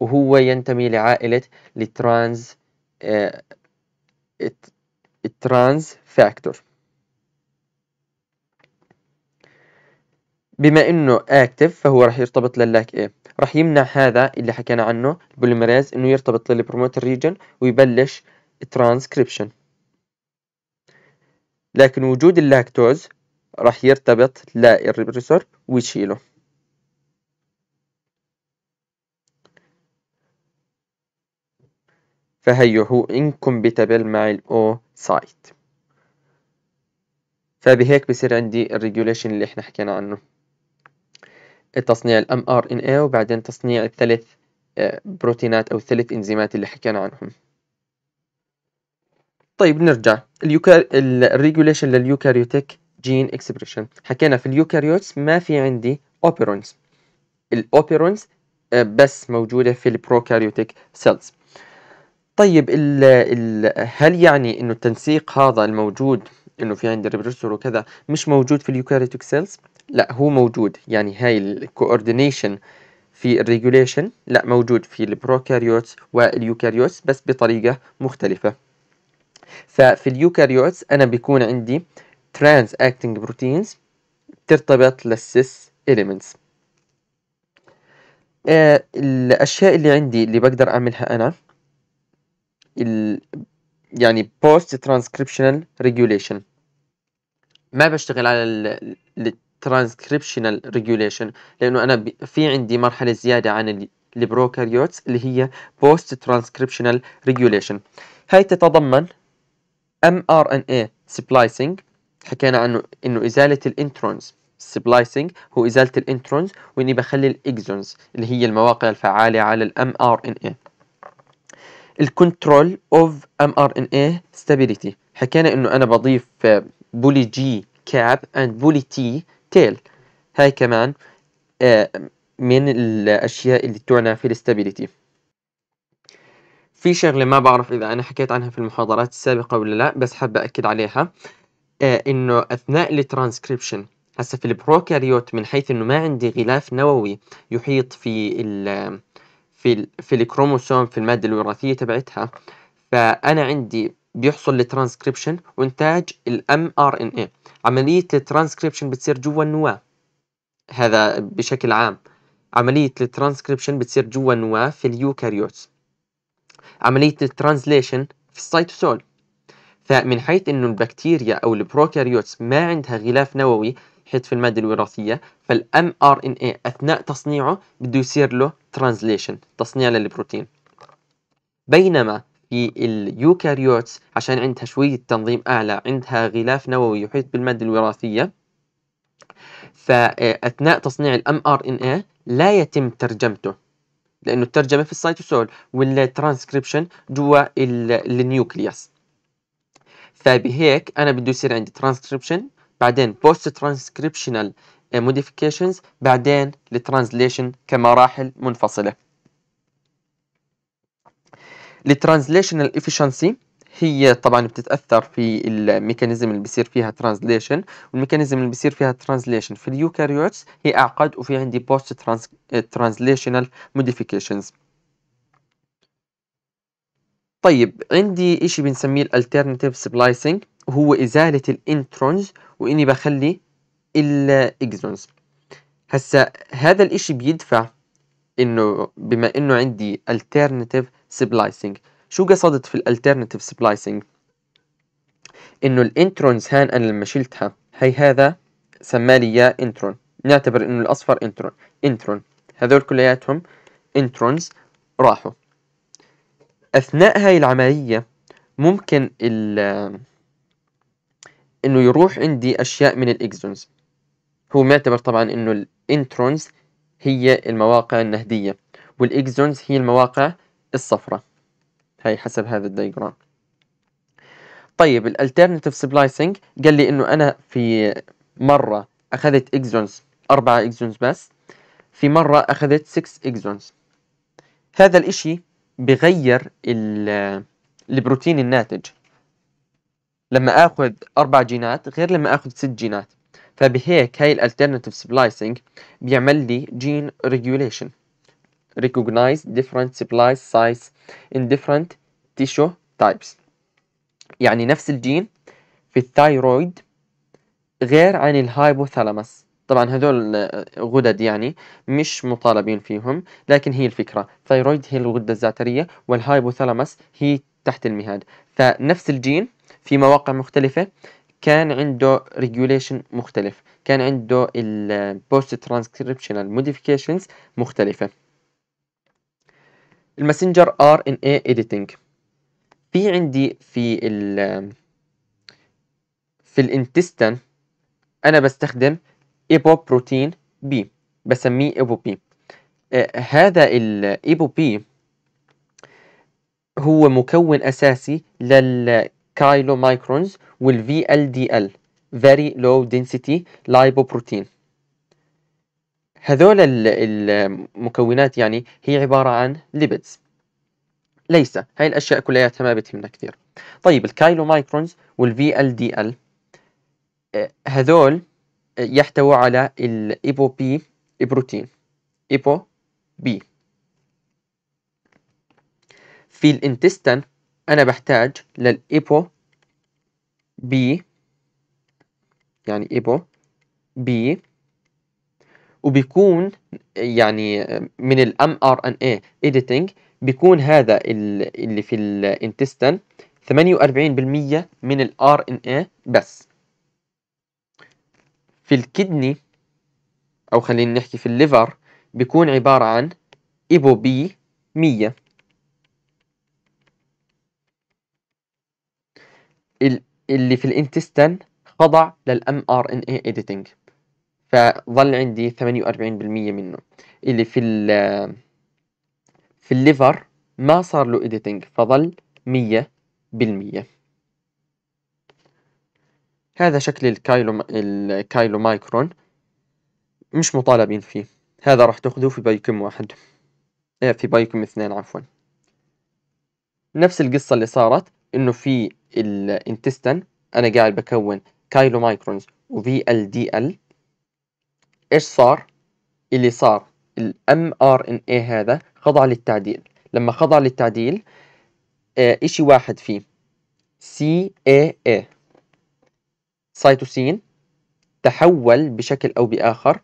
وهو ينتمي لعائلة الترانز آه، الترانز فاكتور بما انه اكتف فهو راح يرتبط لللاك ايه راح يمنع هذا اللي حكينا عنه البوليمراز انه يرتبط للبروموتر ريجن ويبلش ترانسكريبشن لكن وجود اللاكتوز راح يرتبط للريبريسور ويشيله فهيو هو incompatible مع الأو سايت فبهيك بصير عندي الريجوليشن اللي احنا حكينا عنه تصنيع ال mRNA وبعدين تصنيع الثلاث آه، بروتينات او الثلاث انزيمات اللي حكينا عنهم طيب نرجع الريجوليشن لليوكاريوتيك جين اكسبريشن حكينا في اليوكاريوتس ما في عندي اوبيرونز الاوبيرونز آه، بس موجوده في البروكاريوتيك سيلز طيب الـ الـ هل يعني انه التنسيق هذا الموجود انه في عندي ريبرسور وكذا مش موجود في اليوكاريوتيك سيلز لا هو موجود يعني هاي الكوردينيشن في الريجوليشن لا موجود في البروكاريوتس واليوكاريوتس بس بطريقة مختلفة ففي اليوكاريوتس أنا بيكون عندي ترانس اكتنج بروتينز بترتبط للسيس إليمنتس آه، الأشياء اللي عندي اللي بقدر أعملها أنا ال يعني post transcriptional regulation ما بشتغل على ال ترانسكريبشنال ريجوليشن لانه انا في عندي مرحله زياده عن البروكاريوتس اللي هي بوست ترانسكريبشنال ريجوليشن هاي تتضمن mRNA سبلايسنج حكينا عنه انه ازاله الانترونز سبلايسنج هو ازاله الانترونز واني بخلي الاكزونز اللي هي المواقع الفعاله على الام ار ان اي الكنترول اوف ام ار ان اي ستابيليتي حكينا انه انا بضيف بولي جي كاب اند بولي تي التيل هاي كمان آه، من الأشياء اللي تعنى في الاستابيليتي في شغلة ما بعرف إذا أنا حكيت عنها في المحاضرات السابقة ولا لا بس حابة أكد عليها آه، إنه أثناء الترانسكريبشن هسا في البروكاريوت من حيث إنه ما عندي غلاف نووي يحيط في ال في ال في الكروموسوم في المادة الوراثية تبعتها فأنا عندي بيحصل لترانسكريبشن وانتاج الام ار ان اي عمليه الترانسكريبشن بتصير جوا النواه هذا بشكل عام عمليه الترانسكريبشن بتصير جوا النواه في اليوكاريوتس عمليه الترانزليشن في السيتوسول فمن حيث انه البكتيريا او البروكاريوتس ما عندها غلاف نووي حيث في الماده الوراثيه فالام ار ان اي اثناء تصنيعه بده يصير له ترانزليشن تصنيع للبروتين بينما في اليوكاريوتس عشان عندها شوية تنظيم أعلى عندها غلاف نووي يحيط بالمادة الوراثية فأثناء تصنيع الـ mRNA لا يتم ترجمته لأنه الترجمة في السيتوسول والترانسكريبشن جوا النيوكليوس فبهيك أنا بده يصير عندي ترانسكريبشن بعدين بوست ترانسكريبشنال موديفيكيشنز بعدين الترانزليشن كمراحل منفصله الترانزليشنال افشنسي هي طبعا بتتاثر في الميكانيزم اللي بيصير فيها ترانزليشن والميكانيزم اللي بيصير فيها ترانزليشن في اليوكاريوتس هي اعقد وفي عندي بوست ترانزليشنال موديفيكيشنز طيب عندي اشي بنسميه الالتيرناتيف سبلايسنج وهو ازاله الانترونز واني بخلي الاكزونز هسا هذا الاشي بيدفع انه بما انه عندي alternative سبلايسنج شو قصدت في الالترناتيف سبلايسنج انه الانترونز هان انا لما شلتها هي هذا سمالي لي اياه انترون نعتبر انه الاصفر انترون انترون هذول كلياتهم انترونز راحوا اثناء هاي العمليه ممكن ال انه يروح عندي اشياء من الاكزونز هو معتبر طبعا انه الانترونز هي المواقع النهدية والإكزونز هي المواقع الصفراء هاي حسب هذا الديجرام طيب الالترناتيف سبلايسنج قال لي انه انا في مره اخذت اكزونز اربعة اكزونز بس في مره اخذت 6 اكزونز هذا الاشي بغير البروتين الناتج لما اخذ اربع جينات غير لما اخذ ست جينات فبهيك هاي الالترناتيف سبلايسنج بيعمل لي جين ريجوليشن recognize different splice size in different tissue types يعني نفس الجين في الثايرويد غير عن الهايبوثالامس طبعا هذول غدد يعني مش مطالبين فيهم لكن هي الفكرة الثايرويد هي الغدة الزعترية والهايبوثالامس هي تحت المهاد فنفس الجين في مواقع مختلفة كان عنده ريجوليشن مختلف كان عنده البوست ترانسكريبشنال موديفيكيشنز مختلفة الماسنجر ار ان اي editing في عندي في ال في الانتستن انا بستخدم ايبو بروتين بي بسميه ايبو بي آه هذا الايبو بي هو مكون اساسي للكايلو مايكرونز وال VLDL Very Low Density Lipoprotein هذول المكونات يعني هي عبارة عن ليبيدز ليس هاي الأشياء كلياتها ما بتهمنا كثير طيب مايكرونز وال VLDL آه، هذول يحتوي على الايبو بي بروتين ايبو بي في الانتستان انا بحتاج للايبو B يعني إيبو B وبيكون يعني من الام mRNA editing بيكون هذا اللي في الانتستن 48% من الار RNA بس في الكدني او خلينا نحكي في الليفر بيكون عبارة عن ايبو بي 100 ال اللي في الانتستن خضع للام ار ان اي اديتنج فظل عندي 48% منه اللي في ال في الليفر ما صار له اديتنج فظل 100% هذا شكل الكايلو الكايلو مايكرون مش مطالبين فيه هذا راح تاخذوه في بايكم واحد إيه، في بايكم اثنين عفوا نفس القصة اللي صارت انه في الانتستن انا قاعد بكون كايلو مايكرونز وفي ال دي ال ايش صار؟ اللي صار الام ار ان اي هذا خضع للتعديل لما خضع للتعديل آه، اشي واحد فيه سي اي اي سيتوسين تحول بشكل او باخر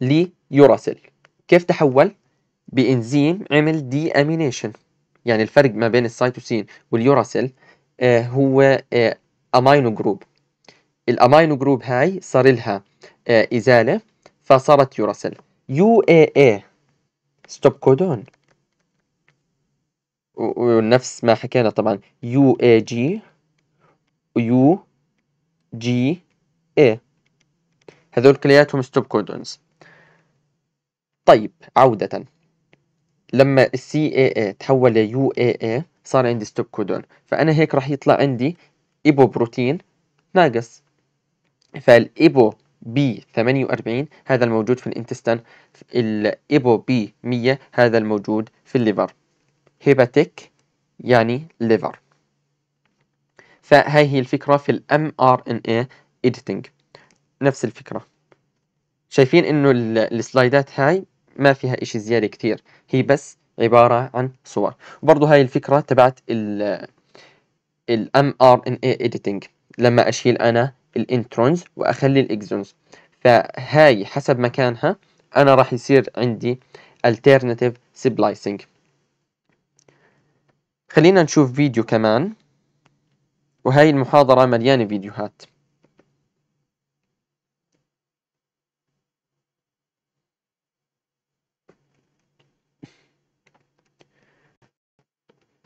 ليوراسيل كيف تحول؟ بانزيم عمل دي امينيشن يعني الفرق ما بين السيتوسين واليوراسيل آه، هو امينو جروب الامينو جروب هاي صار لها آه، ازاله فصارت يوراسيل يو اي اي ستوب كودون ونفس ما حكينا طبعا يو اي جي يو جي اي هذول كلياتهم ستوب كودونز طيب عودة لما السي اي اي تحول ل يو اي اي صار عندي ستوب كودون فانا هيك راح يطلع عندي ايبو بروتين ناقص فالايبو بي 48 هذا الموجود في الانتستان الايبو بي 100 هذا الموجود في الليفر هيباتيك يعني ليفر فهاي هي الفكرة في ال mRNA editing نفس الفكرة شايفين انه السلايدات هاي ما فيها إشي زيادة كتير هي بس عبارة عن صور وبرضه هاي الفكرة تبعت ال ال mRNA editing لما أشيل أنا الانترونز وأخلي الإكزونز فهاي حسب مكانها أنا راح يصير عندي alternative splicing خلينا نشوف فيديو كمان وهاي المحاضرة مليانة فيديوهات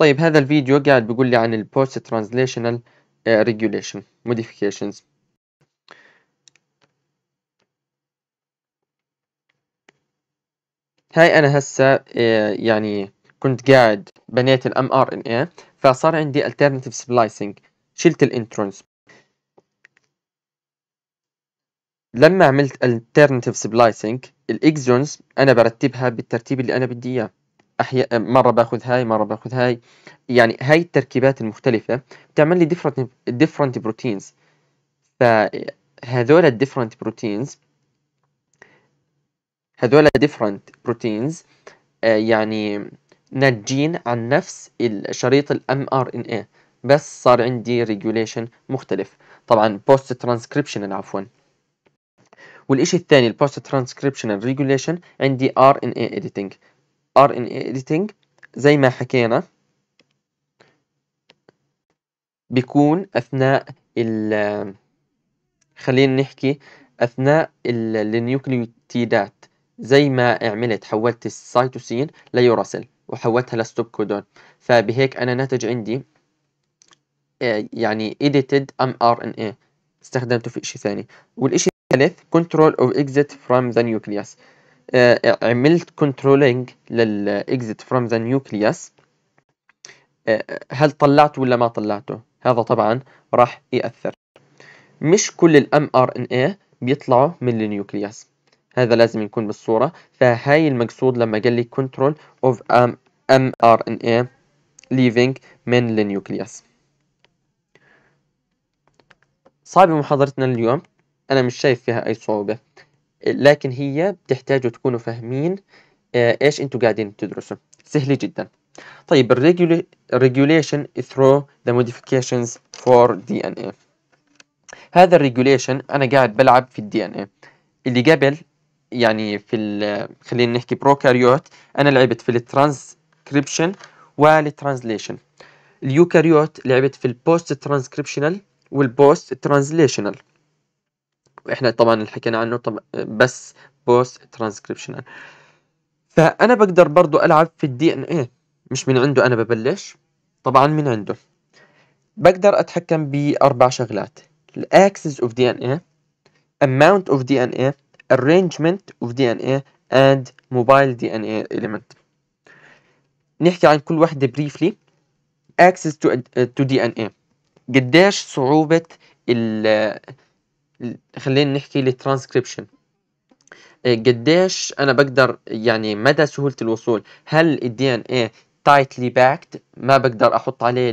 طيب هذا الفيديو قاعد بيقول لي عن البوست ترانزليشنال ريجوليشن موديفيكيشنز هاي انا هسه آه، يعني كنت قاعد بنيت الام ار ان اي فصار عندي alternative splicing شلت الانترونز لما عملت alternative splicing الاكزونز انا برتبها بالترتيب اللي انا بدي اياه أحيا مرة باخذ هاي مرة باخذ هاي يعني هاي التركيبات المختلفة بتعمل لي different different proteins فهذول different proteins هذول different proteins آه، يعني ناتجين عن نفس الشريط ال mRNA بس صار عندي regulation مختلف طبعا post transcriptional عفوا والإشي الثاني البوست ترانسكريبشنال ريجوليشن عندي RNA editing RNA editing زي ما حكينا بيكون أثناء ال خلينا نحكي أثناء النيوكليوتيدات زي ما عملت حولت السيتوسين ليوراسيل وحولتها لستوب كودون فبهيك أنا ناتج عندي آه، يعني edited mRNA استخدمته في إشي ثاني والإشي الثالث control of exit from the nucleus آه، آه، عملت كنترولينج للاكزيت فروم ذا نيوكليوس هل طلعته ولا ما طلعته هذا طبعا راح يأثر مش كل الام ار ان اي بيطلعوا من النيوكليوس هذا لازم يكون بالصورة فهاي المقصود لما قال لي كنترول اوف ام ام ار ان اي leaving من النيوكليوس صعبة محاضرتنا اليوم أنا مش شايف فيها أي صعوبة لكن هي بتحتاجوا تكونوا فاهمين آه، ايش انتوا قاعدين تدرسوا سهل جدا طيب الريجول... regulation through the modifications for DNA هذا الريجوليشن انا قاعد بلعب في الدي ان اي اللي قبل يعني في خلينا نحكي بروكاريوت انا لعبت في الترانسكريبشن والترانزليشن اليوكاريوت لعبت في البوست ترانسكريبشنال والبوست ترانزليشنال احنا طبعا اللي حكينا عنه طبعا بس بوست ترانسكريبشنال فانا بقدر برضو العب في الدي ان ايه مش من عنده انا ببلش طبعا من عنده بقدر اتحكم باربع شغلات الاكسس اوف دي ان ايه amount of دي ان arrangement of دي ان and mobile دي ان element نحكي عن كل واحدة briefly access to, to DNA قديش صعوبة ال خلينا نحكي للترانسكريبشن إيه، قديش انا بقدر يعني مدى سهوله الوصول هل الدي ان اي تايتلي باكت ما بقدر احط عليه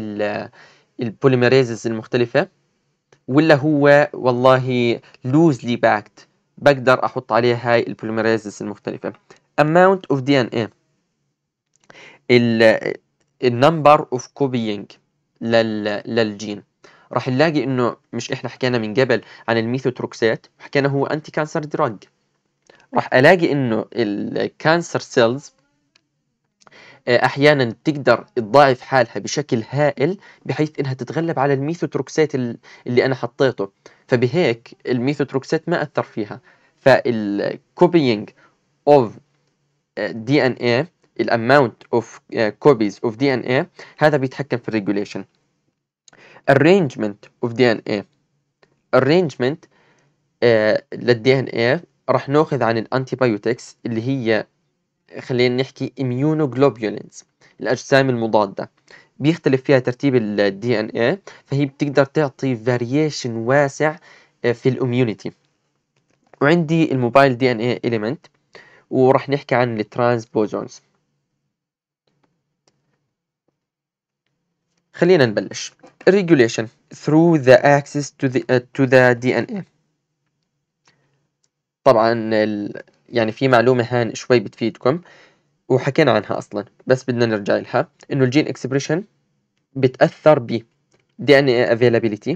البوليميريزز المختلفه ولا هو والله لوزلي باكت بقدر احط عليه هاي البوليميريزز المختلفه amount of DNA ال النمبر اوف كوبينج للجين راح نلاقي انه مش احنا حكينا من قبل عن الميثوتروكسات حكينا هو انتي كانسر دراج راح الاقي انه الكانسر سيلز احيانا تقدر تضاعف حالها بشكل هائل بحيث انها تتغلب على الميثوتروكسات اللي انا حطيته فبهيك الميثوتروكسات ما اثر فيها فالكوبينج اوف دي ان اي الاماونت اوف كوبيز اوف دي ان اي هذا بيتحكم في الريجوليشن arrangement of DNA arrangement لل uh, DNA راح ناخذ عن الانتيبيوتكس اللي هي خلينا نحكي immunoglobulins الاجسام المضاده بيختلف فيها ترتيب ال DNA فهي بتقدر تعطي فاريشن واسع uh, في الاميونيتي وعندي الموبايل دي ان اي اليمنت وراح نحكي عن الترانسبوزونز خلينا نبلش regulation through the access to the uh, to the DNA طبعا ال... يعني في معلومة هان شوي بتفيدكم وحكينا عنها أصلا بس بدنا نرجع لها إنه الجين اكسبريشن بتأثر ب DNA availability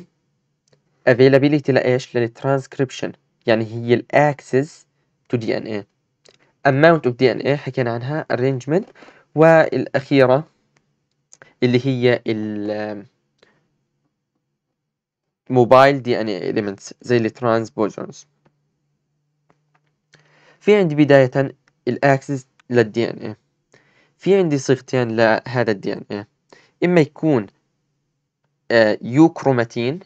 availability لإيش؟ للترانسكريبشن يعني هي الـ access to DNA amount of DNA حكينا عنها arrangement والأخيرة اللي هي الموبايل دي ان اي اليمنتس زي بوزونز في عندي بداية الاكسس للدي ان اي في عندي صيغتين لهذا الدي ان اي اما يكون يو آه، كروماتين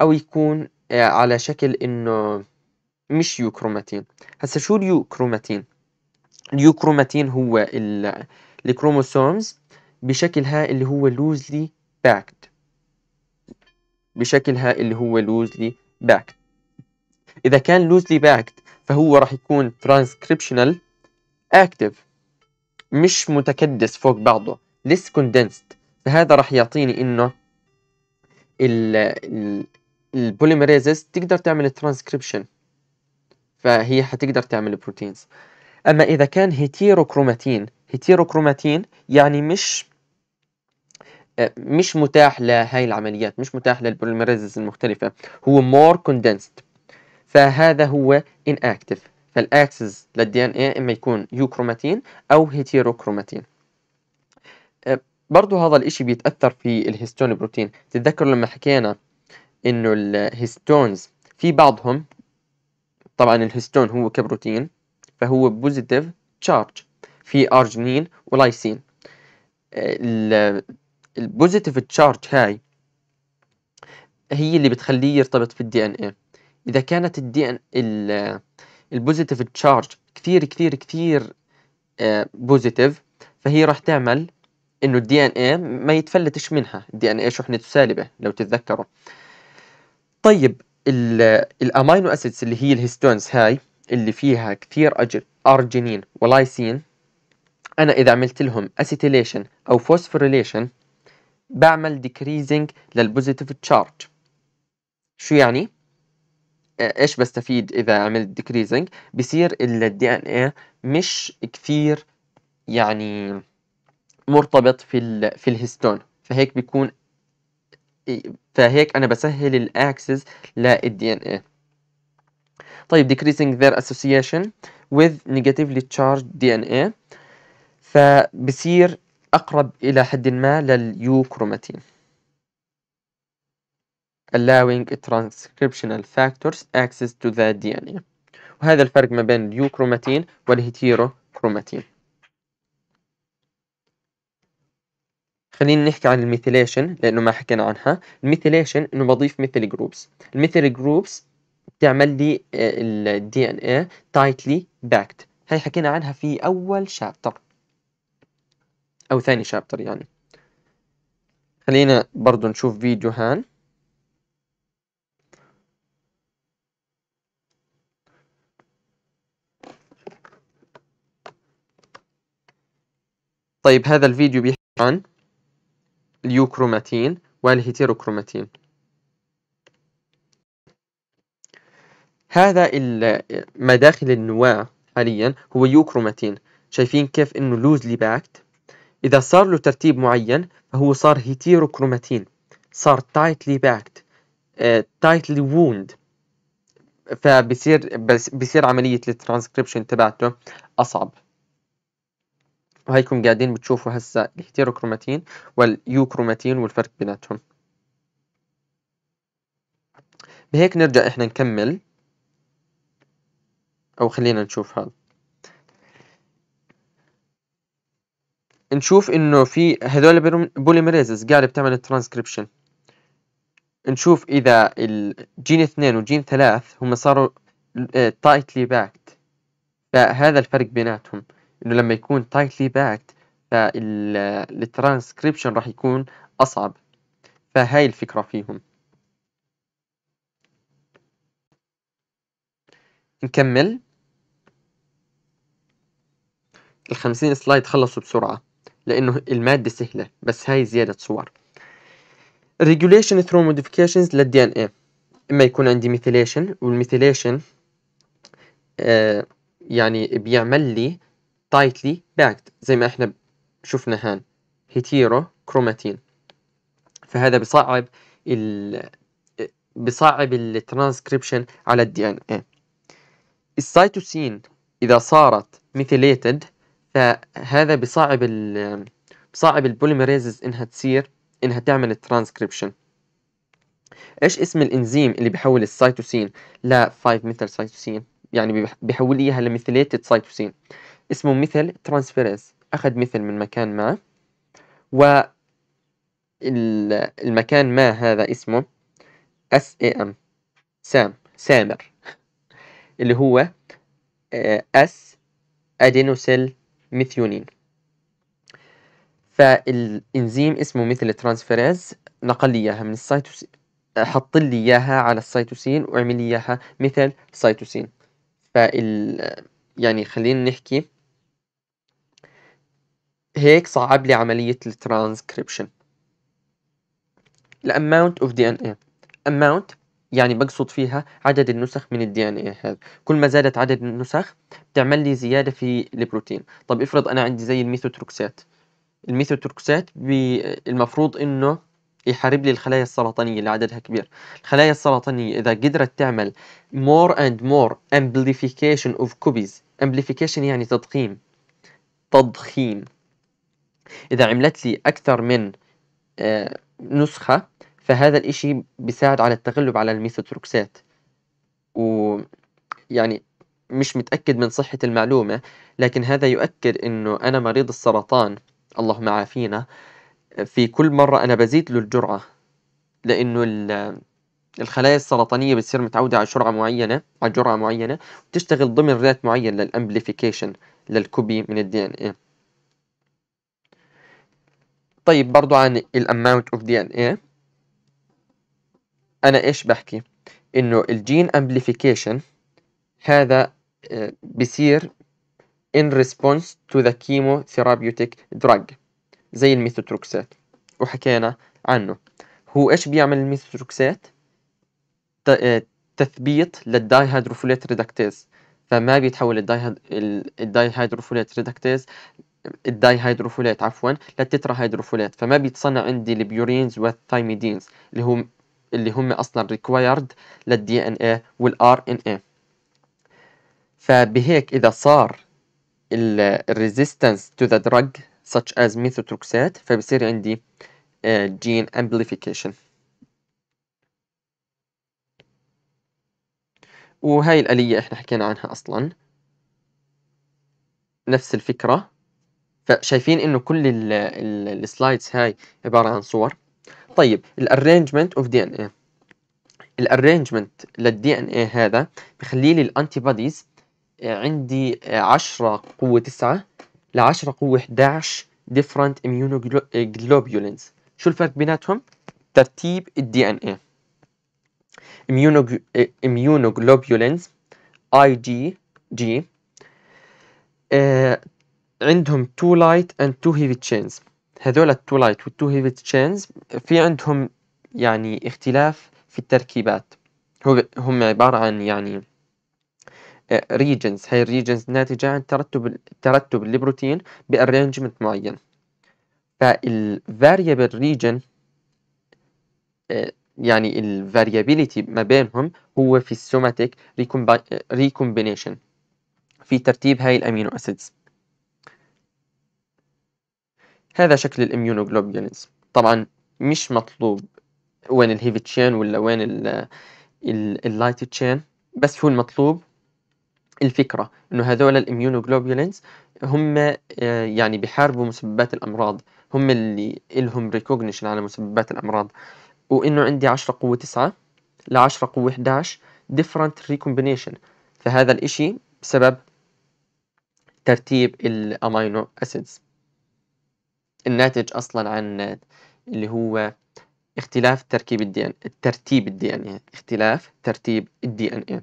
او يكون آه، على شكل انه مش يو كروماتين هسه شو اليو كروماتين اليو كروماتين هو الكروموسومز بشكلها اللي هو loosely packed بشكلها اللي هو loosely packed إذا كان loosely packed فهو راح يكون transcriptional active مش متكدس فوق بعضه less condensed فهذا راح يعطيني إنه البوليميريزز تقدر تعمل ترانسكريبشن فهي حتقدر تعمل بروتينز اما اذا كان هيتيروكروماتين هيتيروكروماتين يعني مش مش متاح لهاي العمليات مش متاح للبوليميريزز المختلفة هو مور كوندنسد فهذا هو inactive فالاكسس للدي ان اي اما يكون يو كروماتين او هيتيرو كروماتين برضه هذا الاشي بيتاثر في الهيستون بروتين تتذكروا لما حكينا انه الهيستونز في بعضهم طبعا الهيستون هو كبروتين فهو بوزيتيف تشارج في ارجينين ولايسين أه، البوزيتيف تشارج هاي هي اللي بتخليه يرتبط في الدي ان اي اذا كانت الدي ان البوزيتيف تشارج كثير كثير كثير بوزيتيف آه، فهي راح تعمل انه الدي ان اي ما يتفلتش منها الدي ان اي شحنته سالبه لو تتذكروا طيب الامينو اسيدز اللي هي الهيستونز هاي اللي فيها كثير اجر ارجينين ولايسين انا اذا عملت لهم اسيتيليشن او فوسفوريليشن بعمل ديكريزنج للبوزيتيف تشارج شو يعني؟ آه، ايش بستفيد اذا عملت ديكريزنج؟ بصير ال ان مش كثير يعني مرتبط في ال في الهستون فهيك بيكون فهيك انا بسهل الاكسس للدي ان ايه طيب decreasing their association with negatively charged DNA فبصير أقرب إلى حد ما لليوكروماتين allowing transcriptional factors access to the DNA وهذا الفرق ما بين اليوكروماتين والهيتيروكروماتين خلينا نحكي عن الميثيليشن لأنه ما حكينا عنها الميثيليشن إنه بضيف مثل جروبس المثل جروبس بتعمل لي آه، الـ DNA tightly backed هاي حكينا عنها في أول شابتر أو ثاني شابتر يعني خلينا برضو نشوف فيديو هان طيب هذا الفيديو بيحكي عن اليوكروماتين والهيتيروكروماتين هذا ما داخل النواة حاليا هو يوكروماتين شايفين كيف انه لوزلي باكت إذا صار له ترتيب معين فهو صار هيتيروكروماتين صار تايتلي باكت تايتلي ووند فبصير بصير عملية الترانسكريبشن تبعته أصعب وهيكم قاعدين بتشوفوا هسا الهيتيروكروماتين واليوكروماتين والفرق بيناتهم بهيك نرجع احنا نكمل او خلينا نشوف هذا نشوف انه في هذول بوليميريزز قاعده بتعمل الترانسكريبشن نشوف اذا الجين اثنين وجين ثلاث هم صاروا تايتلي باكت فهذا الفرق بيناتهم انه لما يكون تايتلي باكت فالترانسكريبشن راح يكون اصعب فهاي الفكره فيهم نكمل الخمسين سلايد خلصوا بسرعه لأنه المادة سهلة بس هاي زيادة صور regulation through modifications لل DNA إما يكون عندي methylation والميثيليشن آه، يعني بيعمل لي tightly packed زي ما إحنا شفنا هان هيتيرو كروماتين فهذا بصعب ال بصعب الترانسكريبشن على الدي ان اي السيتوسين اذا صارت ميثيليتد فهذا بصعب ال بصعب البوليميريزز انها تصير انها تعمل الترانسكريبشن ايش اسم الانزيم اللي بيحول السيتوسين ل 5 ميثل سيتوسين يعني بيحول اياها لميثيليتد سيتوسين اسمه مثل ترانسفيريز اخذ مثل من مكان ما و المكان ما هذا اسمه اس اي ام سام سامر اللي هو اس آه، ادينوسيل ميثيونين فالإنزيم اسمه مثل ترانسفيريز نقل لي إياها من السيتوسين حط لي إياها على السيتوسين واعمل لي إياها مثل سيتوسين فال يعني خلينا نحكي هيك صعب لي عملية الترانسكريبشن الأماونت أوف دي إن إيه amount يعني بقصد فيها عدد النسخ من الدي ان ايه هذا كل ما زادت عدد النسخ بتعمل لي زياده في البروتين طب افرض انا عندي زي الميثوتروكسات الميثوتروكسات المفروض انه يحارب لي الخلايا السرطانيه اللي عددها كبير الخلايا السرطانيه اذا قدرت تعمل more and more amplification of copies amplification يعني تضخيم تضخيم اذا عملت لي اكثر من آه، نسخه فهذا الإشي بيساعد على التغلب على الميثوتروكسات ويعني مش متأكد من صحة المعلومة لكن هذا يؤكد إنه أنا مريض السرطان اللهم عافينا في كل مرة أنا بزيد له الجرعة لأنه الخلايا السرطانية بتصير متعودة على جرعة معينة على جرعة معينة وتشتغل ضمن ريت معين للأمبليفيكيشن للكوبي من الدي ان ايه طيب برضو عن الاماونت اوف دي ان ايه أنا إيش بحكي؟ إنه الجين امبليفيكيشن هذا آه، بصير in response to the chemotherapeutic drug زي الميثوتروكسات وحكينا عنه هو إيش بيعمل الميثوتروكسات؟ آه، تثبيت للداي هيدروفوليت ريدكتيز فما بيتحول الداي الداي هيدروفوليت ريدكتيز الداي هيدروفوليت عفوا للتترا هيدروفوليت فما بيتصنع عندي البيورينز والثايميدينز اللي هو اللي هم اصلا ريكوايرد للدي ان اي والار ان اي فبهيك اذا صار الريزيستنس تو ذا دراج such as methotrexate فبصير عندي جين آه، amplification وهاي الآلية احنا حكينا عنها أصلا نفس الفكرة فشايفين إنه كل السلايدز هاي عبارة عن صور طيب الارينجمنت اوف دي ان اي الارينجمنت للدي ان اي هذا بخلي لي الانتي بوديز عندي 10 آه، قوة 9 ل 10 قوة 11 ديفرنت اميونو جلوبولينز شو الفرق بيناتهم؟ ترتيب الدي ان اي جلوبولينز اي جي جي عندهم تو لايت اند تو هيفي تشينز هذول التو لايت والتو هيفي تشينز في عندهم يعني اختلاف في التركيبات هو هم عبارة عن يعني ريجنز آه، هاي الريجنز ناتجة عن ترتب ترتب البروتين بأرينجمنت معين فالفاريبل آه، ريجن يعني الفاريابيليتي ما بينهم هو في السوماتيك ريكومبينيشن آه، في ترتيب هاي الامينو اسيدز هذا شكل الاميونوجلوبولينز طبعا مش مطلوب وين الهيفي تشين ولا وين اللايت تشين بس هو المطلوب الفكرة إنه هذول الإميونوجلوبولينز هم آه، يعني بحاربوا مسببات الأمراض هم اللي إلهم ريكوجنيشن على مسببات الأمراض وإنه عندي عشرة قوة تسعة لعشرة قوة 11 different recombination فهذا الإشي بسبب ترتيب الأمينو أسيدز الناتج أصلا عن اللي هو اختلاف تركيب الدي ان ترتيب الدي ان اختلاف ترتيب الدي ان اي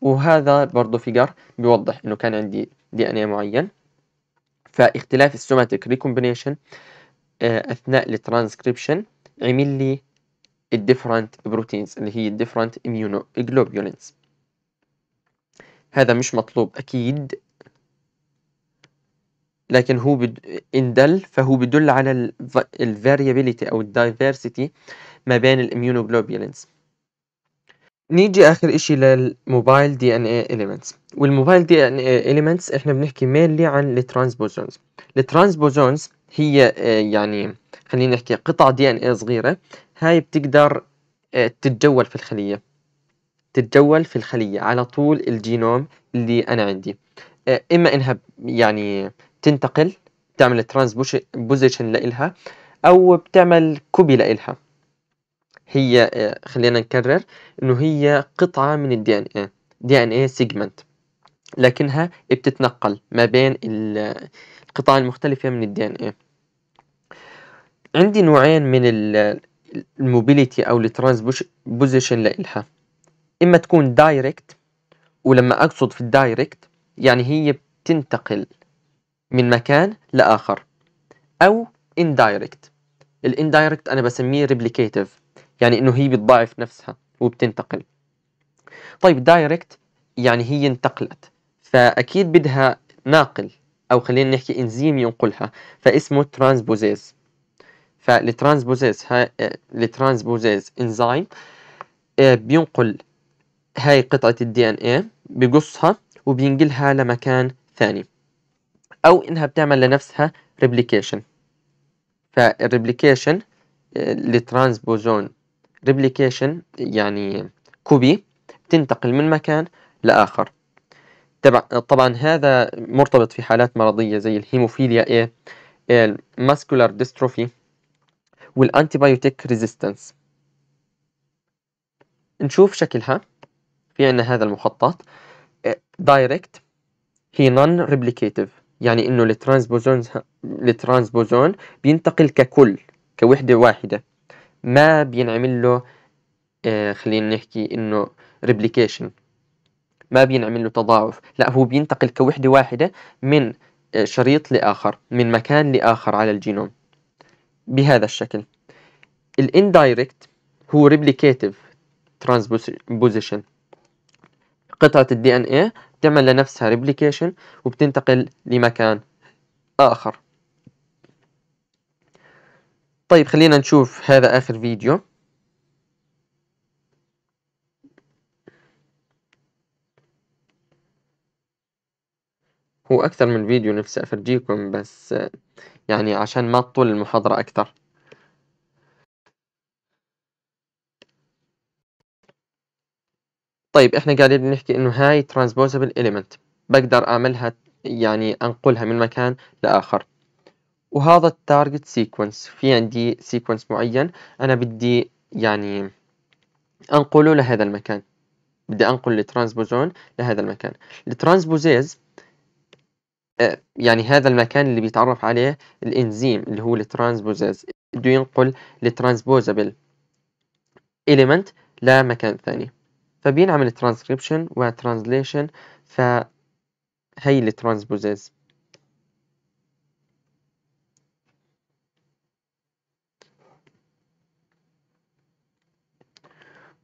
وهذا برضه فيجر بيوضح انه كان عندي دي ان اي معين فاختلاف السوماتيك ريكومبينيشن آه، اثناء الترانسكريبشن عمل لي الديفرنت بروتينز اللي هي الديفرنت اميونو جلوبولينز هذا مش مطلوب اكيد لكن هو بد... إن دل فهو بدل على الفاريابيليتي أو diversity ما بين immunoglobulins نيجي آخر إشي للموبايل دي إن إيه إليمنتس والموبايل دي إن إيه إليمنتس إحنا بنحكي مينلي عن الترانسبوزونز الترانسبوزونز هي آه، يعني خلينا نحكي قطع دي إن إيه صغيرة هاي بتقدر آه، تتجول في الخلية تتجول في الخلية على طول الجينوم اللي أنا عندي آه، إما إنها يعني تنتقل بتعمل بوزيشن لإلها أو بتعمل كوبي لإلها هي آه، خلينا نكرر إنه هي قطعة من الدي إن إيه دي إن إيه سيجمنت لكنها بتتنقل ما بين آه، القطع المختلفة من الدي إن إيه عندي نوعين من الموبيليتي آه، أو بوزيشن لإلها إما تكون دايركت ولما أقصد في الدايركت يعني هي بتنتقل من مكان لآخر أو indirect ال indirect أنا بسميه replicative يعني إنه هي بتضاعف نفسها وبتنتقل طيب direct يعني هي انتقلت فأكيد بدها ناقل أو خلينا نحكي إنزيم ينقلها فاسمه ترانسبوزيز فالترانسبوزيز هاي الترانسبوزيز انزيم آه، بينقل هاي قطعة الدي ان ايه بقصها وبينقلها لمكان ثاني او انها بتعمل لنفسها ريبليكيشن فالريبليكيشن آه، لترانسبوزون ريبليكيشن يعني كوبي بتنتقل من مكان لاخر طبعا هذا مرتبط في حالات مرضيه زي الهيموفيليا A الماسكولار ديستروفي والانتيبيوتيك ريزيستنس نشوف شكلها في عنا هذا المخطط دايركت آه، هي نون ريبليكيتيف يعني انه الترانسبوزون الترانسبوزون بينتقل ككل كوحدة واحدة ما بينعمل له آه خلينا نحكي انه ريبليكيشن ما بينعمل له تضاعف لا هو بينتقل كوحدة واحدة من آه، شريط لآخر من مكان لآخر على الجينوم بهذا الشكل الاندايركت هو ريبليكيتيف ترانسبوزيشن قطعة الدي ان ايه بتعمل لنفسها ريبليكيشن وبتنتقل لمكان آخر طيب خلينا نشوف هذا آخر فيديو هو أكثر من فيديو نفسي أفرجيكم بس يعني عشان ما تطول المحاضرة أكثر طيب احنا قاعدين نحكي انه هاي ترانسبوزبل اليمنت بقدر اعملها يعني انقلها من مكان لاخر وهذا التارجت سيكونس في عندي سيكونس معين انا بدي يعني انقله لهذا المكان بدي انقل الترانسبوزون لهذا المكان الترانسبوزيز آه، يعني هذا المكان اللي بيتعرف عليه الانزيم اللي هو الترانسبوزيز بده ينقل الترانسبوزابل اليمنت لمكان ثاني فبينعمل ترانسكريبشن وترانزليشن فهي الترانسبوزيز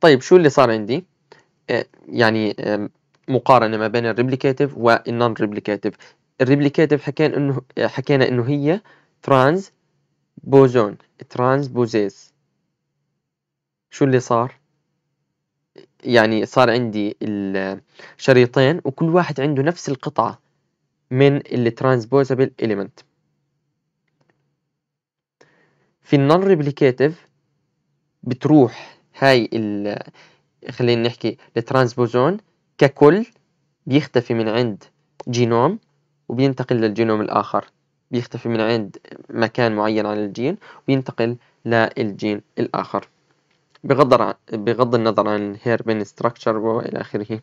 طيب شو اللي صار عندي آه، يعني مقارنة ما بين الريبليكاتيف والنون ريبليكاتيف الريبليكاتيف حكينا انه آه، حكينا انه هي ترانز بوزون ترانز بوزيز شو اللي صار يعني صار عندي الشريطين وكل واحد عنده نفس القطعة من الترانسبوزابل إليمنت في النون ريبليكيتف بتروح هاي ال خلينا نحكي الترانسبوزون ككل بيختفي من عند جينوم وبينتقل للجينوم الآخر بيختفي من عند مكان معين على الجين وبينتقل للجين الآخر بغض بغض النظر عن الهيربين ستراكشر وإلى آخره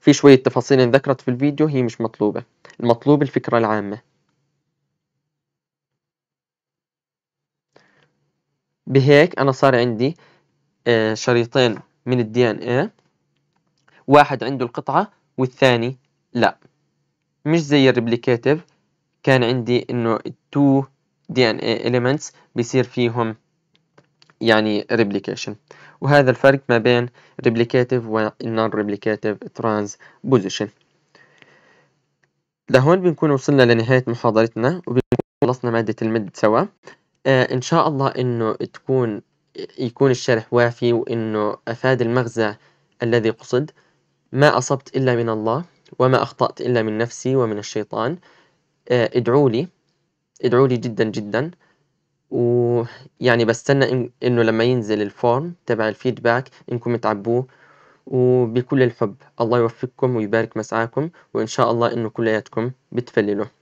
في شوية تفاصيل انذكرت في الفيديو هي مش مطلوبة المطلوب الفكرة العامة بهيك أنا صار عندي آه، شريطين من الدي ان ايه واحد عنده القطعة والثاني لا مش زي الريبليكاتيف كان عندي انه 2 دي ان اي elements بيصير فيهم يعني ريبليكيشن وهذا الفرق ما بين ريبليكاتيف والنون ريبليكاتيف بوزيشن لهون بنكون وصلنا لنهاية محاضرتنا وبنكون خلصنا مادة المد سوا آه إن شاء الله إنه تكون يكون الشرح وافي وإنه أفاد المغزى الذي قصد ما أصبت إلا من الله وما أخطأت إلا من نفسي ومن الشيطان آه ادعوا لي ادعوا لي جدا جدا ويعني بستنى إن- إنه لما ينزل الفورم تبع الفيدباك إنكم تعبوه، وبكل الحب الله يوفقكم ويبارك مسعاكم، وإن شاء الله إنه كلياتكم بتفللوا.